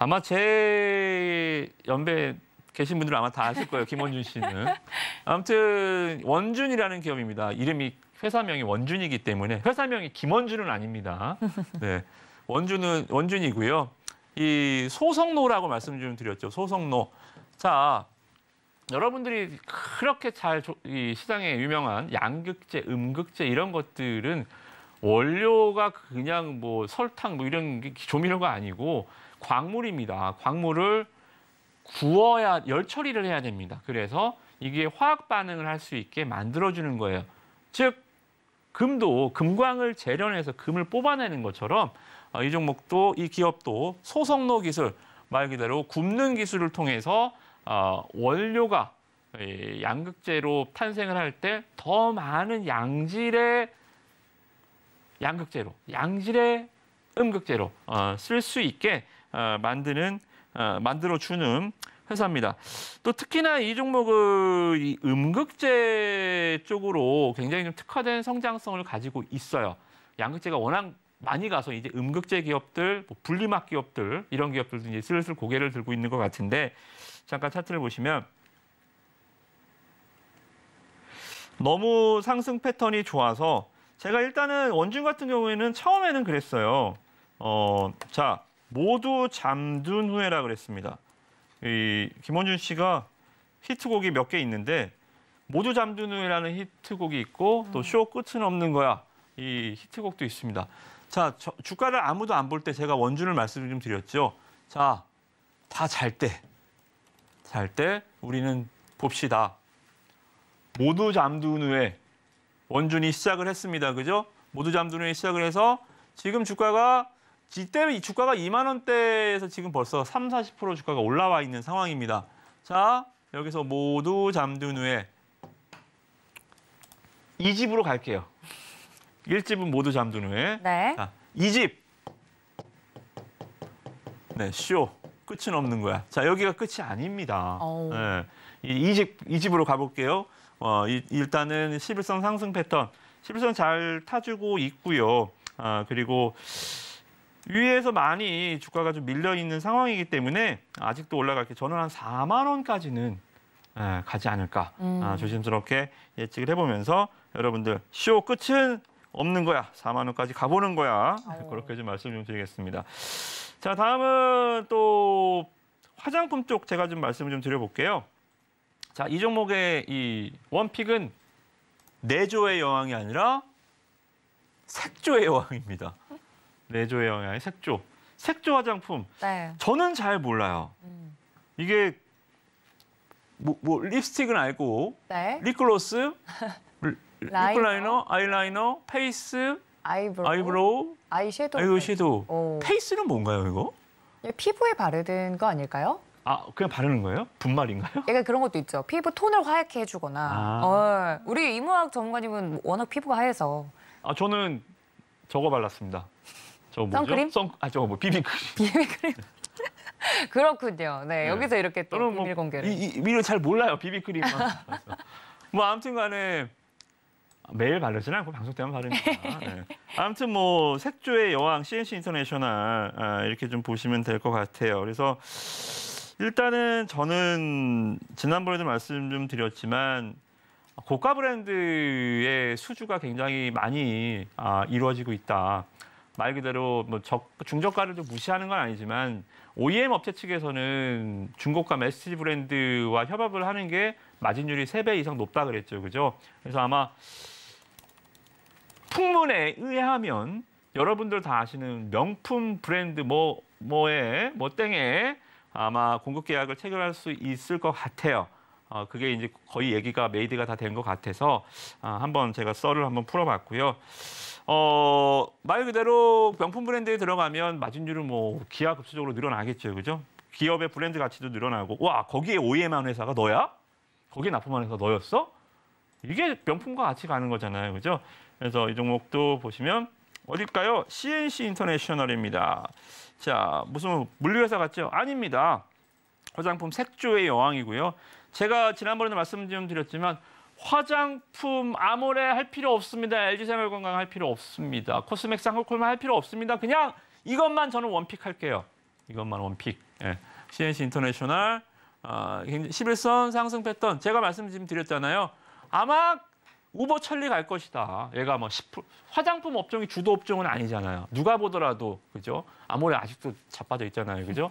아마 제 연배 계신 분들은 아마 다 아실 거예요. 김원준 씨는. 아무튼 원준이라는 기업입니다. 이름이 회사명이 원준이기 때문에 회사명이 김원준은 아닙니다. 네. 원준은 원준이고요. 이 소성로라고 말씀 좀 드렸죠. 소성로. 자, 여러분들이 그렇게 잘이 시장에 유명한 양극재, 음극재 이런 것들은 원료가 그냥 뭐 설탕 뭐 이런 게 조미료가 아니고 광물입니다. 광물을 구워야 열 처리를 해야 됩니다. 그래서 이게 화학 반응을 할 수 있게 만들어 주는 거예요. 즉 금도 금광을 재련해서 금을 뽑아내는 것처럼 어, 이 종목도 이 기업도 소성로 기술 말 그대로 굽는 기술을 통해서 어, 원료가 양극재로 탄생을 할 때 더 많은 양질의 양극재로 양질의 음극재로 어, 쓸수 있게 만드는 만들어 주는 회사입니다. 또 특히나 이 종목은 이 음극재 쪽으로 굉장히 좀 특화된 성장성을 가지고 있어요. 양극재가 워낙 많이 가서 이제 음극재 기업들, 뭐 분리막 기업들 이런 기업들도 이제 슬슬 고개를 들고 있는 것 같은데 잠깐 차트를 보시면 너무 상승 패턴이 좋아서 제가 일단은 원준 같은 경우에는 처음에는 그랬어요. 어, 자 모두 잠든 후에라 그랬습니다. 이 김원준 씨가 히트곡이 몇 개 있는데 모두 잠드는이라는 히트곡이 있고 또쇼 음. 끝은 없는 거야 이 히트곡도 있습니다. 자 저, 주가를 아무도 안 볼 때 제가 원준을 말씀을 좀 드렸죠. 자 다 잘 때 잘 때 우리는 봅시다. 모두 잠든 후에 원준이 시작을 했습니다. 그죠? 모두 잠든 후에 시작을 해서 지금 주가가 이때 이 주가가 2만 원대에서 지금 벌써 3, 40% 주가가 올라와 있는 상황입니다. 자, 여기서 모두 잠든 후에 이집으로 갈게요. 일집은 모두 잠든 후에. 네. 자, 2집. 네, 쇼. 끝은 없는 거야. 자, 여기가 끝이 아닙니다. 네. 이집 이집으로 가볼게요. 어, 이, 일단은 11선 상승 패턴. 11선 잘 타주고 있고요. 아, 그리고 위에서 많이 주가가 좀 밀려 있는 상황이기 때문에 아직도 올라갈 게 저는 한 4만 원까지는 예, 가지 않을까 아, 음. 조심스럽게 예측을 해보면서 여러분들 쇼 끝은 없는 거야 4만 원까지 가보는 거야 아유. 그렇게 좀 말씀 좀 드리겠습니다. 자 다음은 또 화장품 쪽 제가 좀 말씀을 좀 드려볼게요. 자 이 종목의 이 원픽은 내조의 여왕이 아니라 색조의 여왕입니다. 내조의 영향의 색조. 색조 화장품. 네. 저는 잘 몰라요. 음. 이게 뭐, 뭐 립스틱은 알고 네. 립글로스, 립라이너, 아이라이너, 페이스, 아이브로우, 아이브로우 아이섀도우, 아이섀도우. 페이스는 뭔가요, 이거? 피부에 바르는 거 아닐까요? 아, 그냥 바르는 거예요? 분말인가요? 약간 그런 것도 있죠. 피부 톤을 화약게 해주거나. 아. 어, 우리 이모학 전문가님은 워낙 피부가 하얘서. 아, 저는 저거 발랐습니다. 저 뭐죠? 선크림? 선, 아, 저뭐 비비크림. 비비크림. 그렇군요. 네, 네, 여기서 이렇게 또 뭐 비밀 뭐 공개를. 이, 미를 잘 몰라요, 비비크림뭐 아, 아무튼 간에 매일 바르진 않고 방송 때만 바르니까. 네. 아무튼 뭐 색조의 여왕 CNC 인터내셔널 아, 이렇게 좀 보시면 될 것 같아요. 그래서 일단은 저는 지난번에도 말씀 좀 드렸지만 고가 브랜드의 수주가 굉장히 많이 아, 이루어지고 있다. 말 그대로 뭐 적, 중저가를 좀 무시하는 건 아니지만 OEM 업체 측에서는 중고가 메시지 브랜드와 협업을 하는 게 마진율이 세 배 이상 높다 그랬죠. 그죠? 그래서 아마 풍문에 의하면 여러분들 다 아시는 명품 브랜드 뭐 뭐에 뭐 땡에 아마 공급 계약을 체결할 수 있을 것 같아요. 어, 그게 이제 거의 얘기가 메이드가 다 된 것 같아서 아, 한번 제가 썰을 한번 풀어봤고요. 어, 말 그대로 명품 브랜드에 들어가면 마진율은 뭐 기하급수적으로 늘어나겠죠. 그죠? 기업의 브랜드 가치도 늘어나고 와, 거기에 OEM한 회사가 너야? 거기에 납품한 회사 너였어? 이게 명품과 같이 가는 거잖아요. 그죠? 그래서 이 종목도 보시면 어딜까요? CNC 인터내셔널입니다. 자, 무슨 물류회사 같죠? 아닙니다. 화장품 색조의 여왕이고요. 제가 지난번에 말씀 좀 드렸지만 화장품, 아모레 할 필요 없습니다. LG생활건강 할 필요 없습니다. 코스맥 쌍꺼콜만 할 필요 없습니다. 그냥 이것만 저는 원픽 할게요. 이것만 원픽. 예. CNC 인터내셔널 어, 11선 상승 패턴 제가 말씀 지금 드렸잖아요. 아마 우버 천리 갈 것이다. 얘가 뭐10% 화장품 업종이 주도 업종은 아니잖아요. 누가 보더라도 그죠? 아무래 아직도 자빠져 있잖아요. 그죠?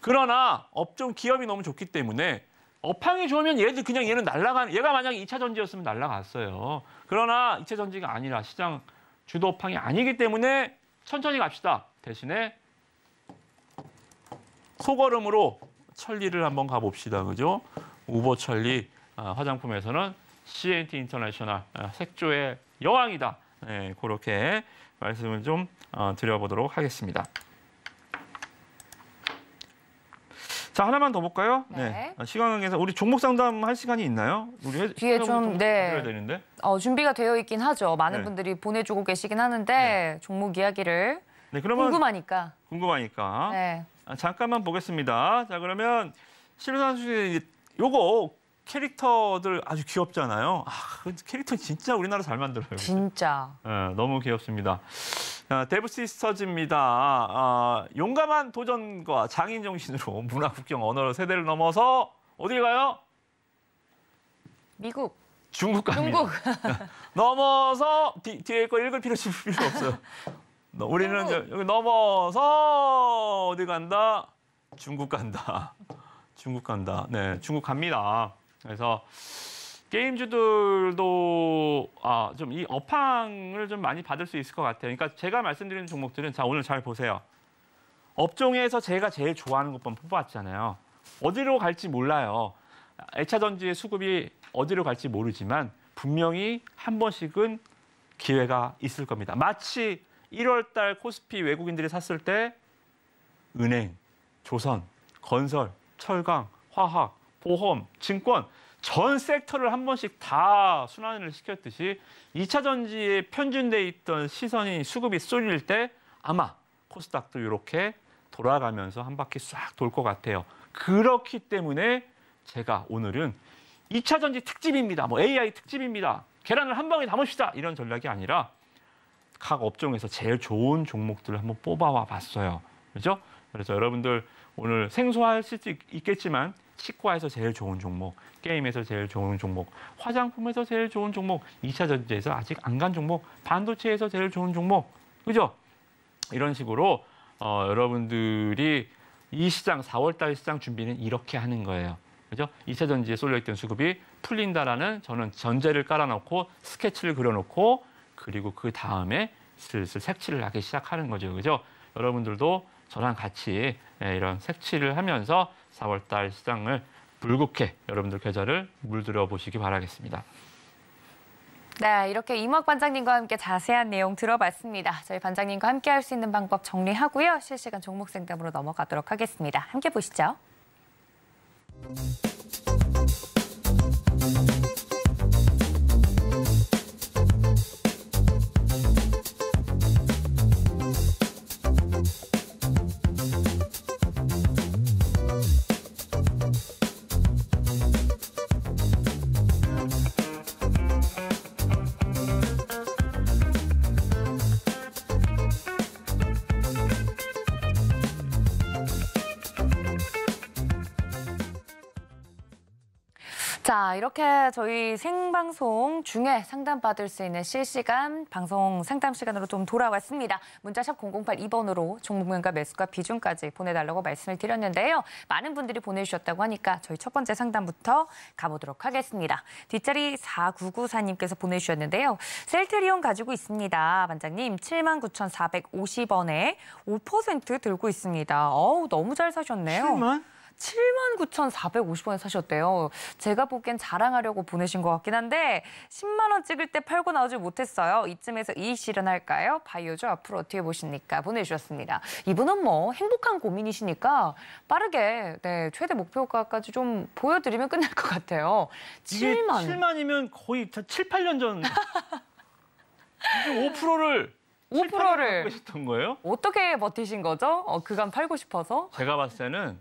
그러나 업종 기업이 너무 좋기 때문에 업황이 좋으면 얘도 그냥 얘는 날라간 얘가 만약에 이차 전지였으면 날라갔어요. 그러나 이차 전지가 아니라 시장 주도 업황이 아니기 때문에 천천히 갑시다. 대신에 소걸음으로 천리를 한번 가봅시다. 그죠? 우버 천리 아, 화장품에서는 CNT 인터내셔널 아, 색조의 여왕이다. 네, 그렇게 말씀을 좀 어, 드려보도록 하겠습니다. 자 하나만 더 볼까요? 네. 네. 아, 시간 관계상 우리 종목 상담 할 시간이 있나요? 우리 회, 뒤에 좀 네. 되는데. 어, 준비가 되어 있긴 하죠. 많은 네. 분들이 보내주고 계시긴 하는데 네. 종목 이야기를 네, 그러면 궁금하니까. 궁금하니까. 네. 아, 잠깐만 보겠습니다. 자 그러면 실현수 씨 요거 캐릭터들 아주 귀엽잖아요. 아, 그 캐릭터 진짜 우리나라 잘 만들어요. 진짜. 네, 너무 귀엽습니다. 데브 시스터즈입니다. 아, 용감한 도전과 장인 정신으로 문화 국경 언어로 세대를 넘어서 어디 가요? 미국. 중국 갑니다. 중국. 넘어서 뒤, 뒤에 거 읽을 필요, 필요 없어요. 우리는 중 여기 넘어서 어디 간다? 중국 간다. 중국 간다. 네, 중국 갑니다. 그래서 게임주들도 아, 좀이 업황을 좀 많이 받을 수 있을 것 같아요. 그러니까 제가 말씀드리는 종목들은 자 오늘 잘 보세요. 업종에서 제가 제일 좋아하는 것만 뽑아왔잖아요. 어디로 갈지 몰라요. 애차전지의 수급이 어디로 갈지 모르지만 분명히 한 번씩은 기회가 있을 겁니다. 마치 1월 달 코스피 외국인들이 샀을 때 은행, 조선, 건설, 철강, 화학, 보험, 증권 전 섹터를 한 번씩 다 순환을 시켰듯이 2차 전지에 편준돼 있던 시선이 수급이 쏠릴 때 아마 코스닥도 이렇게 돌아가면서 한 바퀴 싹 돌 것 같아요. 그렇기 때문에 제가 오늘은 2차 전지 특집입니다. 뭐 AI 특집입니다. 계란을 한 방에 담읍시다. 이런 전략이 아니라 각 업종에서 제일 좋은 종목들을 한번 뽑아와 봤어요. 그렇죠? 그래서 여러분들 오늘 생소하실 수 있겠지만 치과에서 제일 좋은 종목, 게임에서 제일 좋은 종목, 화장품에서 제일 좋은 종목, 2차 전지에서 아직 안 간 종목, 반도체에서 제일 좋은 종목. 그죠? 이런 식으로 어, 여러분들이 이 시장, 4월달 시장 준비는 이렇게 하는 거예요. 그죠? 2차 전지에 쏠려있던 수급이 풀린다라는 저는 전제를 깔아놓고 스케치를 그려놓고 그리고 그 다음에 슬슬 색칠을 하기 시작하는 거죠. 그죠? 여러분들도 저랑 같이 예, 이런 색칠을 하면서 4월달 시장을 불국해 여러분들 계좌를 물들여 보시기 바라겠습니다. 네, 이렇게 이막 반장님과 함께 자세한 내용 들어봤습니다. 저희 반장님과 함께 할 수 있는 방법 정리하고요. 실시간 종목 생담으로 넘어가도록 하겠습니다. 함께 보시죠. 이렇게 저희 생방송 중에 상담받을 수 있는 실시간 방송 상담 시간으로 좀 돌아왔습니다. 문자샵 008이번으로 종목명과 매수가 비중까지 보내달라고 말씀을 드렸는데요. 많은 분들이 보내주셨다고 하니까 저희 첫 번째 상담부터 가보도록 하겠습니다. 뒷자리 4994님께서 보내주셨는데요. 셀트리온 가지고 있습니다. 반장님 79,450원에 5% 들고 있습니다. 어우, 너무 잘 사셨네요. 7만? 79,450원에 사셨대요. 제가 보기엔 자랑하려고 보내신 것 같긴 한데 10만 원 찍을 때 팔고 나오지 못했어요. 이쯤에서 이익 실현할까요? 바이오죠. 앞으로 어떻게 보십니까? 보내주셨습니다. 이분은 뭐 행복한 고민이시니까 빠르게 네, 최대 목표가까지 좀 보여드리면 끝날 것 같아요. 7만. 7만이면 거의 7, 8년 전. 5%를 5%를 빼셨던 거예요? 어떻게 버티신 거죠? 어, 그간 팔고 싶어서? 제가 봤을 때는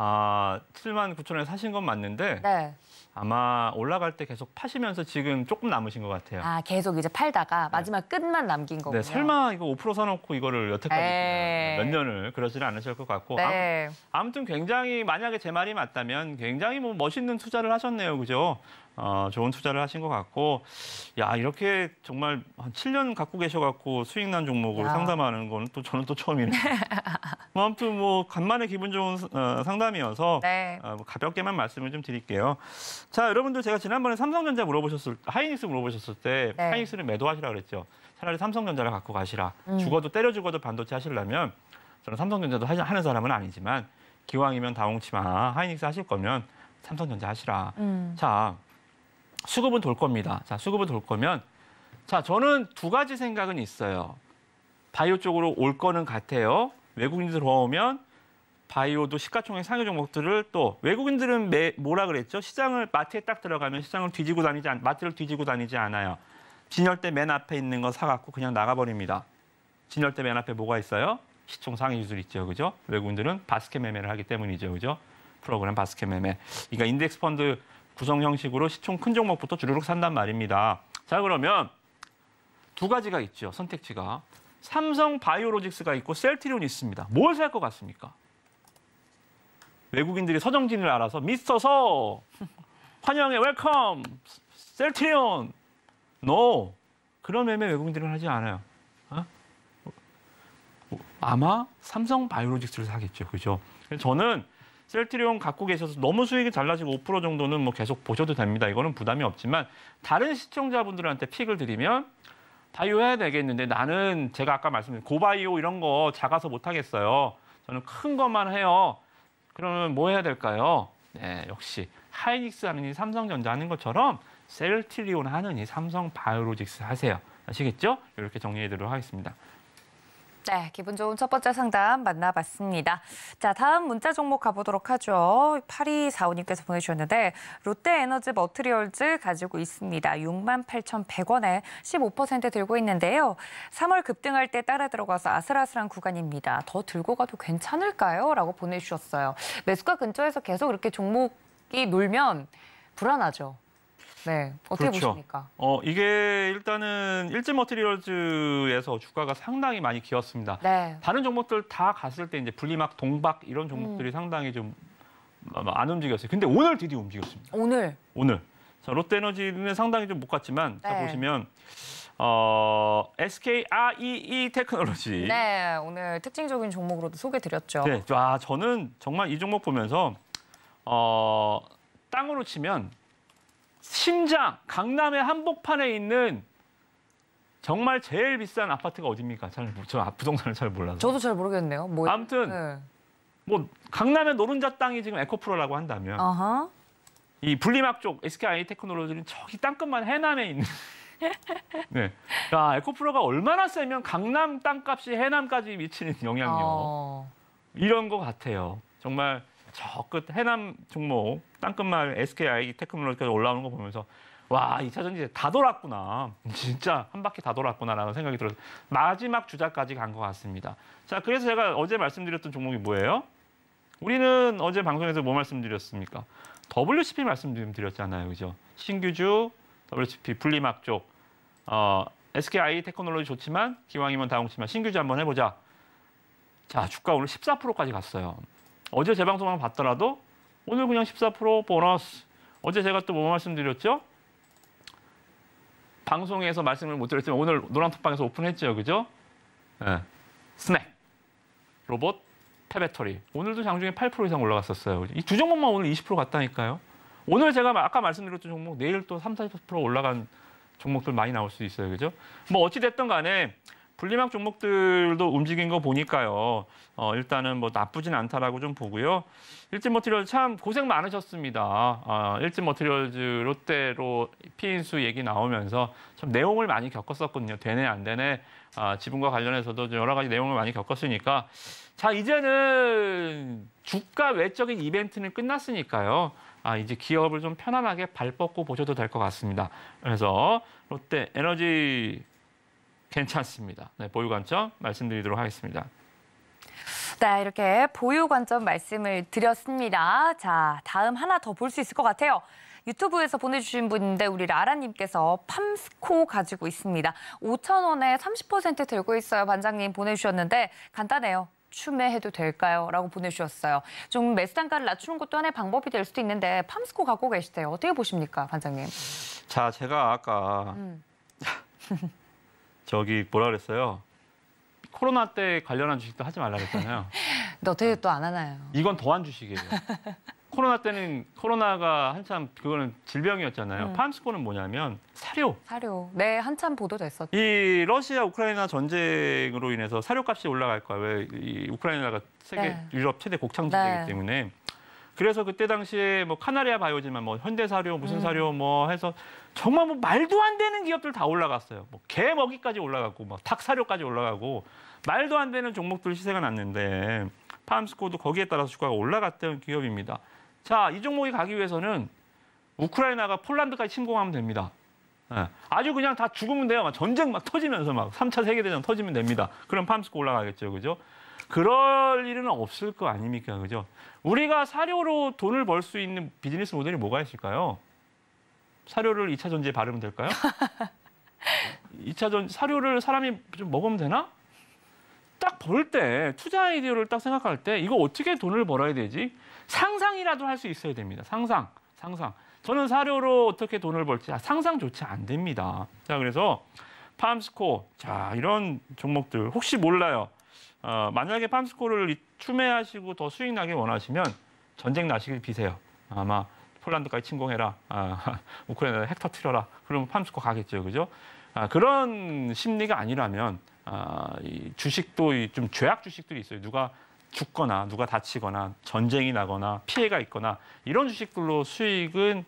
아, 7만 9천 원에 사신 건 맞는데 네. 아마 올라갈 때 계속 파시면서 지금 조금 남으신 것 같아요. 아, 계속 이제 팔다가 네. 마지막 끝만 남긴 네, 거군요. 네, 설마 이거 5% 사놓고 이거를 여태까지 네. 네, 몇 년을 그러지는 않으실 것 같고 네. 아무, 아무튼 굉장히 만약에 제 말이 맞다면 굉장히 뭐 멋있는 투자를 하셨네요, 그죠? 어, 좋은 투자를 하신 것 같고 야 이렇게 정말 한 7년 갖고 계셔갖고 수익난 종목을 야. 상담하는 거는 또 저는 또 처음이네요. 뭐, 아무튼 뭐 간만에 기분 좋은 어, 상담이어서 네. 어, 뭐 가볍게만 말씀을 좀 드릴게요. 자 여러분들 제가 지난번에 삼성전자 물어보셨을 하이닉스 물어보셨을 때 네. 하이닉스를 매도하시라 그랬죠. 차라리 삼성전자를 갖고 가시라. 음. 죽어도 때려 죽어도 반도체 하시려면 저는 삼성전자도 하는 사람은 아니지만 기왕이면 다홍치마 하이닉스 하실 거면 삼성전자 하시라. 음. 자 수급은 돌 겁니다. 자, 수급은 돌 거면 자, 저는 두 가지 생각은 있어요. 바이오 쪽으로 올 거는 같아요. 외국인들 들어오면 바이오도 시가총액 상위 종목들을 또 외국인들은 매, 뭐라 그랬죠? 시장을 마트에 딱 들어가면 시장을 뒤지고 다니지 않, 마트를 뒤지고 다니지 않아요. 진열대 맨 앞에 있는 거 사갖고 그냥 나가버립니다. 진열대 맨 앞에 뭐가 있어요? 시총 상위 주술 있죠, 그죠? 외국인들은 바스켓 매매를 하기 때문이죠, 그죠? 프로그램 바스켓 매매. 그러니까 인덱스 펀드 구성 형식으로 시총 큰 종목부터 주르륵 산단 말입니다. 자 그러면 두 가지가 있죠. 선택지가. 삼성 바이오로직스가 있고 셀트리온이 있습니다. 뭘 살 것 같습니까? 외국인들이 서정진을 알아서 미스터 서 환영해 웰컴 셀트리온 노 no. 그런 매매 외국인들은 하지 않아요. 어? 아마 삼성 바이오로직스를 사겠죠. 그죠? 저는 셀트리온 갖고 계셔서 너무 수익이 달라지고 5% 정도는 뭐 계속 보셔도 됩니다. 이거는 부담이 없지만 다른 시청자분들한테 픽을 드리면 바이오 해야 되겠는데 나는 제가 아까 말씀드린 고바이오 이런 거 작아서 못 하겠어요. 저는 큰 것만 해요. 그러면 뭐 해야 될까요? 네, 역시 하이닉스 하느니 삼성전자 하는 것처럼 셀트리온 하느니 삼성 바이오로직스 하세요. 아시겠죠? 이렇게 정리해 드리도록 하겠습니다. 네, 기분 좋은 첫 번째 상담 만나봤습니다. 자, 다음 문자 종목 가보도록 하죠. 8245님께서 보내주셨는데 롯데에너지 머트리얼즈 가지고 있습니다. 68,100원에 15% 들고 있는데요. 3월 급등할 때 따라 들어가서 아슬아슬한 구간입니다. 더 들고 가도 괜찮을까요? 라고 보내주셨어요. 매수가 근처에서 계속 이렇게 종목이 놀면 불안하죠. 네, 어떻게 그렇죠. 보십니까? 어, 이게 일단은 일진 머티리얼즈에서 주가가 상당히 많이 기었습니다. 네. 다른 종목들 다 갔을 때 이제 분리막, 동박 이런 음. 종목들이 음. 상당히 좀 안 움직였어요. 근데 오늘 드디어 움직였습니다. 오늘? 오늘. 자, 롯데에너지는 상당히 좀 못 갔지만 네. 자 보시면 어, SK REE 테크놀로지. 네, 오늘 특징적인 종목으로도 소개드렸죠. 네, 와, 아, 저는 정말 이 종목 보면서 어, 땅으로 치면 심장, 강남의 한복판에 있는 정말 제일 비싼 아파트가 어디입니까? 잘, 저 아, 부동산을 잘 몰라서. 저도 잘 모르겠네요. 뭐, 아무튼 네. 뭐 강남의 노른자 땅이 지금 에코프로라고 한다면 어허. 이 분리막 쪽 SKI 테크놀로지는 저기 땅끝만 해남에 있는 네. 자, 에코프로가 얼마나 세면 강남 땅값이 해남까지 미치는 영향력. 어... 이런 것 같아요. 정말 저끝 해남 종목 땅끝마을 SK i 테크놀로지까지 올라오는 거 보면서 와, 이차 전지 다 돌았구나. 진짜 한 바퀴 다 돌았구나라는 생각이 들어서 마지막 주자까지 간 것 같습니다. 자, 그래서 제가 어제 말씀드렸던 종목이 뭐예요? 우리는 어제 방송에서 뭐 말씀드렸습니까? WCP 말씀드렸잖아요. 그죠? 신규주, WCP 분리막 쪽. 어, SKI 테크놀로지 좋지만 기왕이면 다홍치만 신규주 한번 해보자. 자, 주가 오늘 14%까지 갔어요. 어제 재방송만 봤더라도 오늘 그냥 14% 보너스. 어제 제가 또 뭐 말씀드렸죠? 방송에서 말씀을 못 드렸지만 오늘 노란톡방에서 오픈했죠. 그죠? 네. 스낵, 로봇, 폐배터리. 오늘도 장중에 8% 이상 올라갔었어요. 이 두 종목만 오늘 20% 갔다니까요. 오늘 제가 아까 말씀드렸던 종목 내일 또 3, 40% 올라간 종목들 많이 나올 수 있어요. 그죠? 뭐 어찌됐든 간에 분리막 종목들도 움직인 거 보니까요. 어, 일단은 뭐 나쁘진 않다라고 좀 보고요. 일진 머티리얼 참 고생 많으셨습니다. 아, 일진 머티리얼즈 롯데로 피인수 얘기 나오면서 참 내용을 많이 겪었었거든요. 되네 안 되네 아, 지분과 관련해서도 여러 가지 내용을 많이 겪었으니까 자 이제는 주가 외적인 이벤트는 끝났으니까요. 아, 이제 기업을 좀 편안하게 발 뻗고 보셔도 될 것 같습니다. 그래서 롯데 에너지 괜찮습니다. 네, 보유 관점 말씀드리도록 하겠습니다. 네, 이렇게 보유 관점 말씀을 드렸습니다. 자, 다음 하나 더 볼 수 있을 것 같아요. 유튜브에서 보내주신 분인데 우리 라라님께서 팜스코 가지고 있습니다. 5천 원에 30% 들고 있어요. 반장님 보내주셨는데 간단해요. 추매해도 될까요? 라고 보내주셨어요. 좀 매수 단가를 낮추는 것도 하나의 방법이 될 수도 있는데 팜스코 갖고 계시대요. 어떻게 보십니까, 반장님? 자, 제가 아까 음. 저기 뭐라 그랬어요? 코로나 때 관련한 주식도 하지 말라 그랬잖아요. 근데 어떻게 또 안 하나요? 이건 더한 주식이에요. 코로나 때는 코로나가 한참 그거는 질병이었잖아요. 음. 파임스코는 뭐냐면 사료. 사료. 네, 한참 보도됐었죠. 이 러시아 우크라이나 전쟁으로 인해서 사료값이 올라갈 거야. 왜이 우크라이나가 세계 네. 유럽 최대 곡창 지대이기 네. 때문에 그래서 그때 당시에 뭐 카나리아 바이오지만 뭐 현대사료 무슨 사료 음. 뭐 해서 정말 뭐 말도 안 되는 기업들 다 올라갔어요. 뭐 개 먹이까지 올라갔고 막 뭐 닭사료까지 올라가고 말도 안 되는 종목들 시세가 났는데 팜스코도 거기에 따라서 주가가 올라갔던 기업입니다. 자, 이 종목이 가기 위해서는 우크라이나가 폴란드까지 침공하면 됩니다. 네. 아주 그냥 다 죽으면 돼요. 막 전쟁 막 터지면서 막 3차 세계대전 터지면 됩니다. 그럼 팜스코 올라가겠죠. 그죠? 그럴 일은 없을 거 아닙니까? 그죠? 우리가 사료로 돈을 벌 수 있는 비즈니스 모델이 뭐가 있을까요? 사료를 2차 전지에 바르면 될까요? 2차 전 사료를 사람이 좀 먹으면 되나? 딱 벌때 투자 아이디어를 딱 생각할 때 이거 어떻게 돈을 벌어야 되지? 상상이라도 할 수 있어야 됩니다. 상상, 상상. 저는 사료로 어떻게 돈을 벌지 아, 상상조차 안 됩니다. 자 그래서 팜스코 자 이런 종목들 혹시 몰라요. 어, 만약에 팜스코를 추매하시고 더 수익 나게 원하시면 전쟁 나시길 비세요. 아마 폴란드까지 침공해라, 아, 우크라이나 헥터틀어라 그러면 팜스코 가겠죠, 그죠? 아, 그런 심리가 아니라면 아, 이 주식도 이좀 죄악 주식들이 있어요. 누가 죽거나 누가 다치거나 전쟁이 나거나 피해가 있거나 이런 주식들로 수익은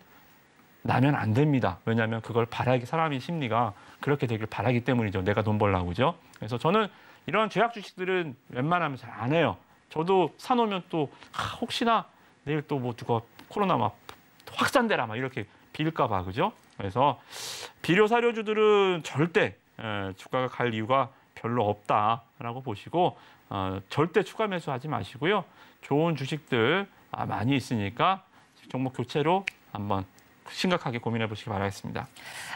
나면 안 됩니다. 왜냐하면 그걸 바라기 사람이 심리가 그렇게 되길 바라기 때문이죠. 내가 돈 벌라고죠. 그래서 저는 이런 제약 주식들은 웬만하면 잘 안 해요. 저도 사놓으면 또 아, 혹시나 내일 또 뭐 누가 코로나 막 확산되라 막 이렇게 빌까 봐 그죠? 그래서 비료 사료주들은 절대 에, 예, 주가가 갈 이유가 별로 없다라고 보시고 어, 절대 추가 매수하지 마시고요. 좋은 주식들 아, 많이 있으니까 종목 교체로 한번 심각하게 고민해 보시기 바라겠습니다.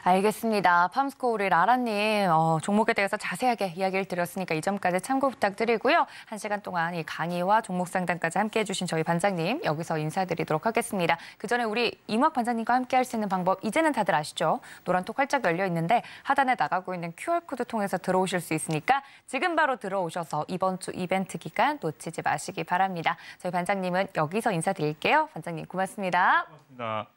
알겠습니다. 팜스코 우리 라라님 어, 종목에 대해서 자세하게 이야기를 드렸으니까 이 점까지 참고 부탁드리고요. 한 시간 동안 이 강의와 종목 상담까지 함께해 주신 저희 반장님 여기서 인사드리도록 하겠습니다. 그 전에 우리 이막 반장님과 함께 할 수 있는 방법 이제는 다들 아시죠? 노란톡 활짝 열려 있는데 하단에 나가고 있는 QR코드 통해서 들어오실 수 있으니까 지금 바로 들어오셔서 이번 주 이벤트 기간 놓치지 마시기 바랍니다. 저희 반장님은 여기서 인사드릴게요. 반장님 고맙습니다. 고맙습니다.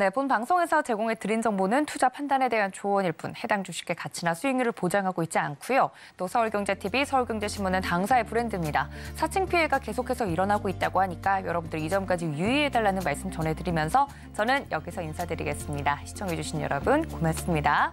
네, 본 방송에서 제공해 드린 정보는 투자 판단에 대한 조언일 뿐 해당 주식의 가치나 수익률을 보장하고 있지 않고요. 또 서울경제TV, 서울경제신문은 당사의 브랜드입니다. 사칭 피해가 계속해서 일어나고 있다고 하니까 여러분들 이 점까지 유의해달라는 말씀 전해드리면서 저는 여기서 인사드리겠습니다. 시청해주신 여러분 고맙습니다.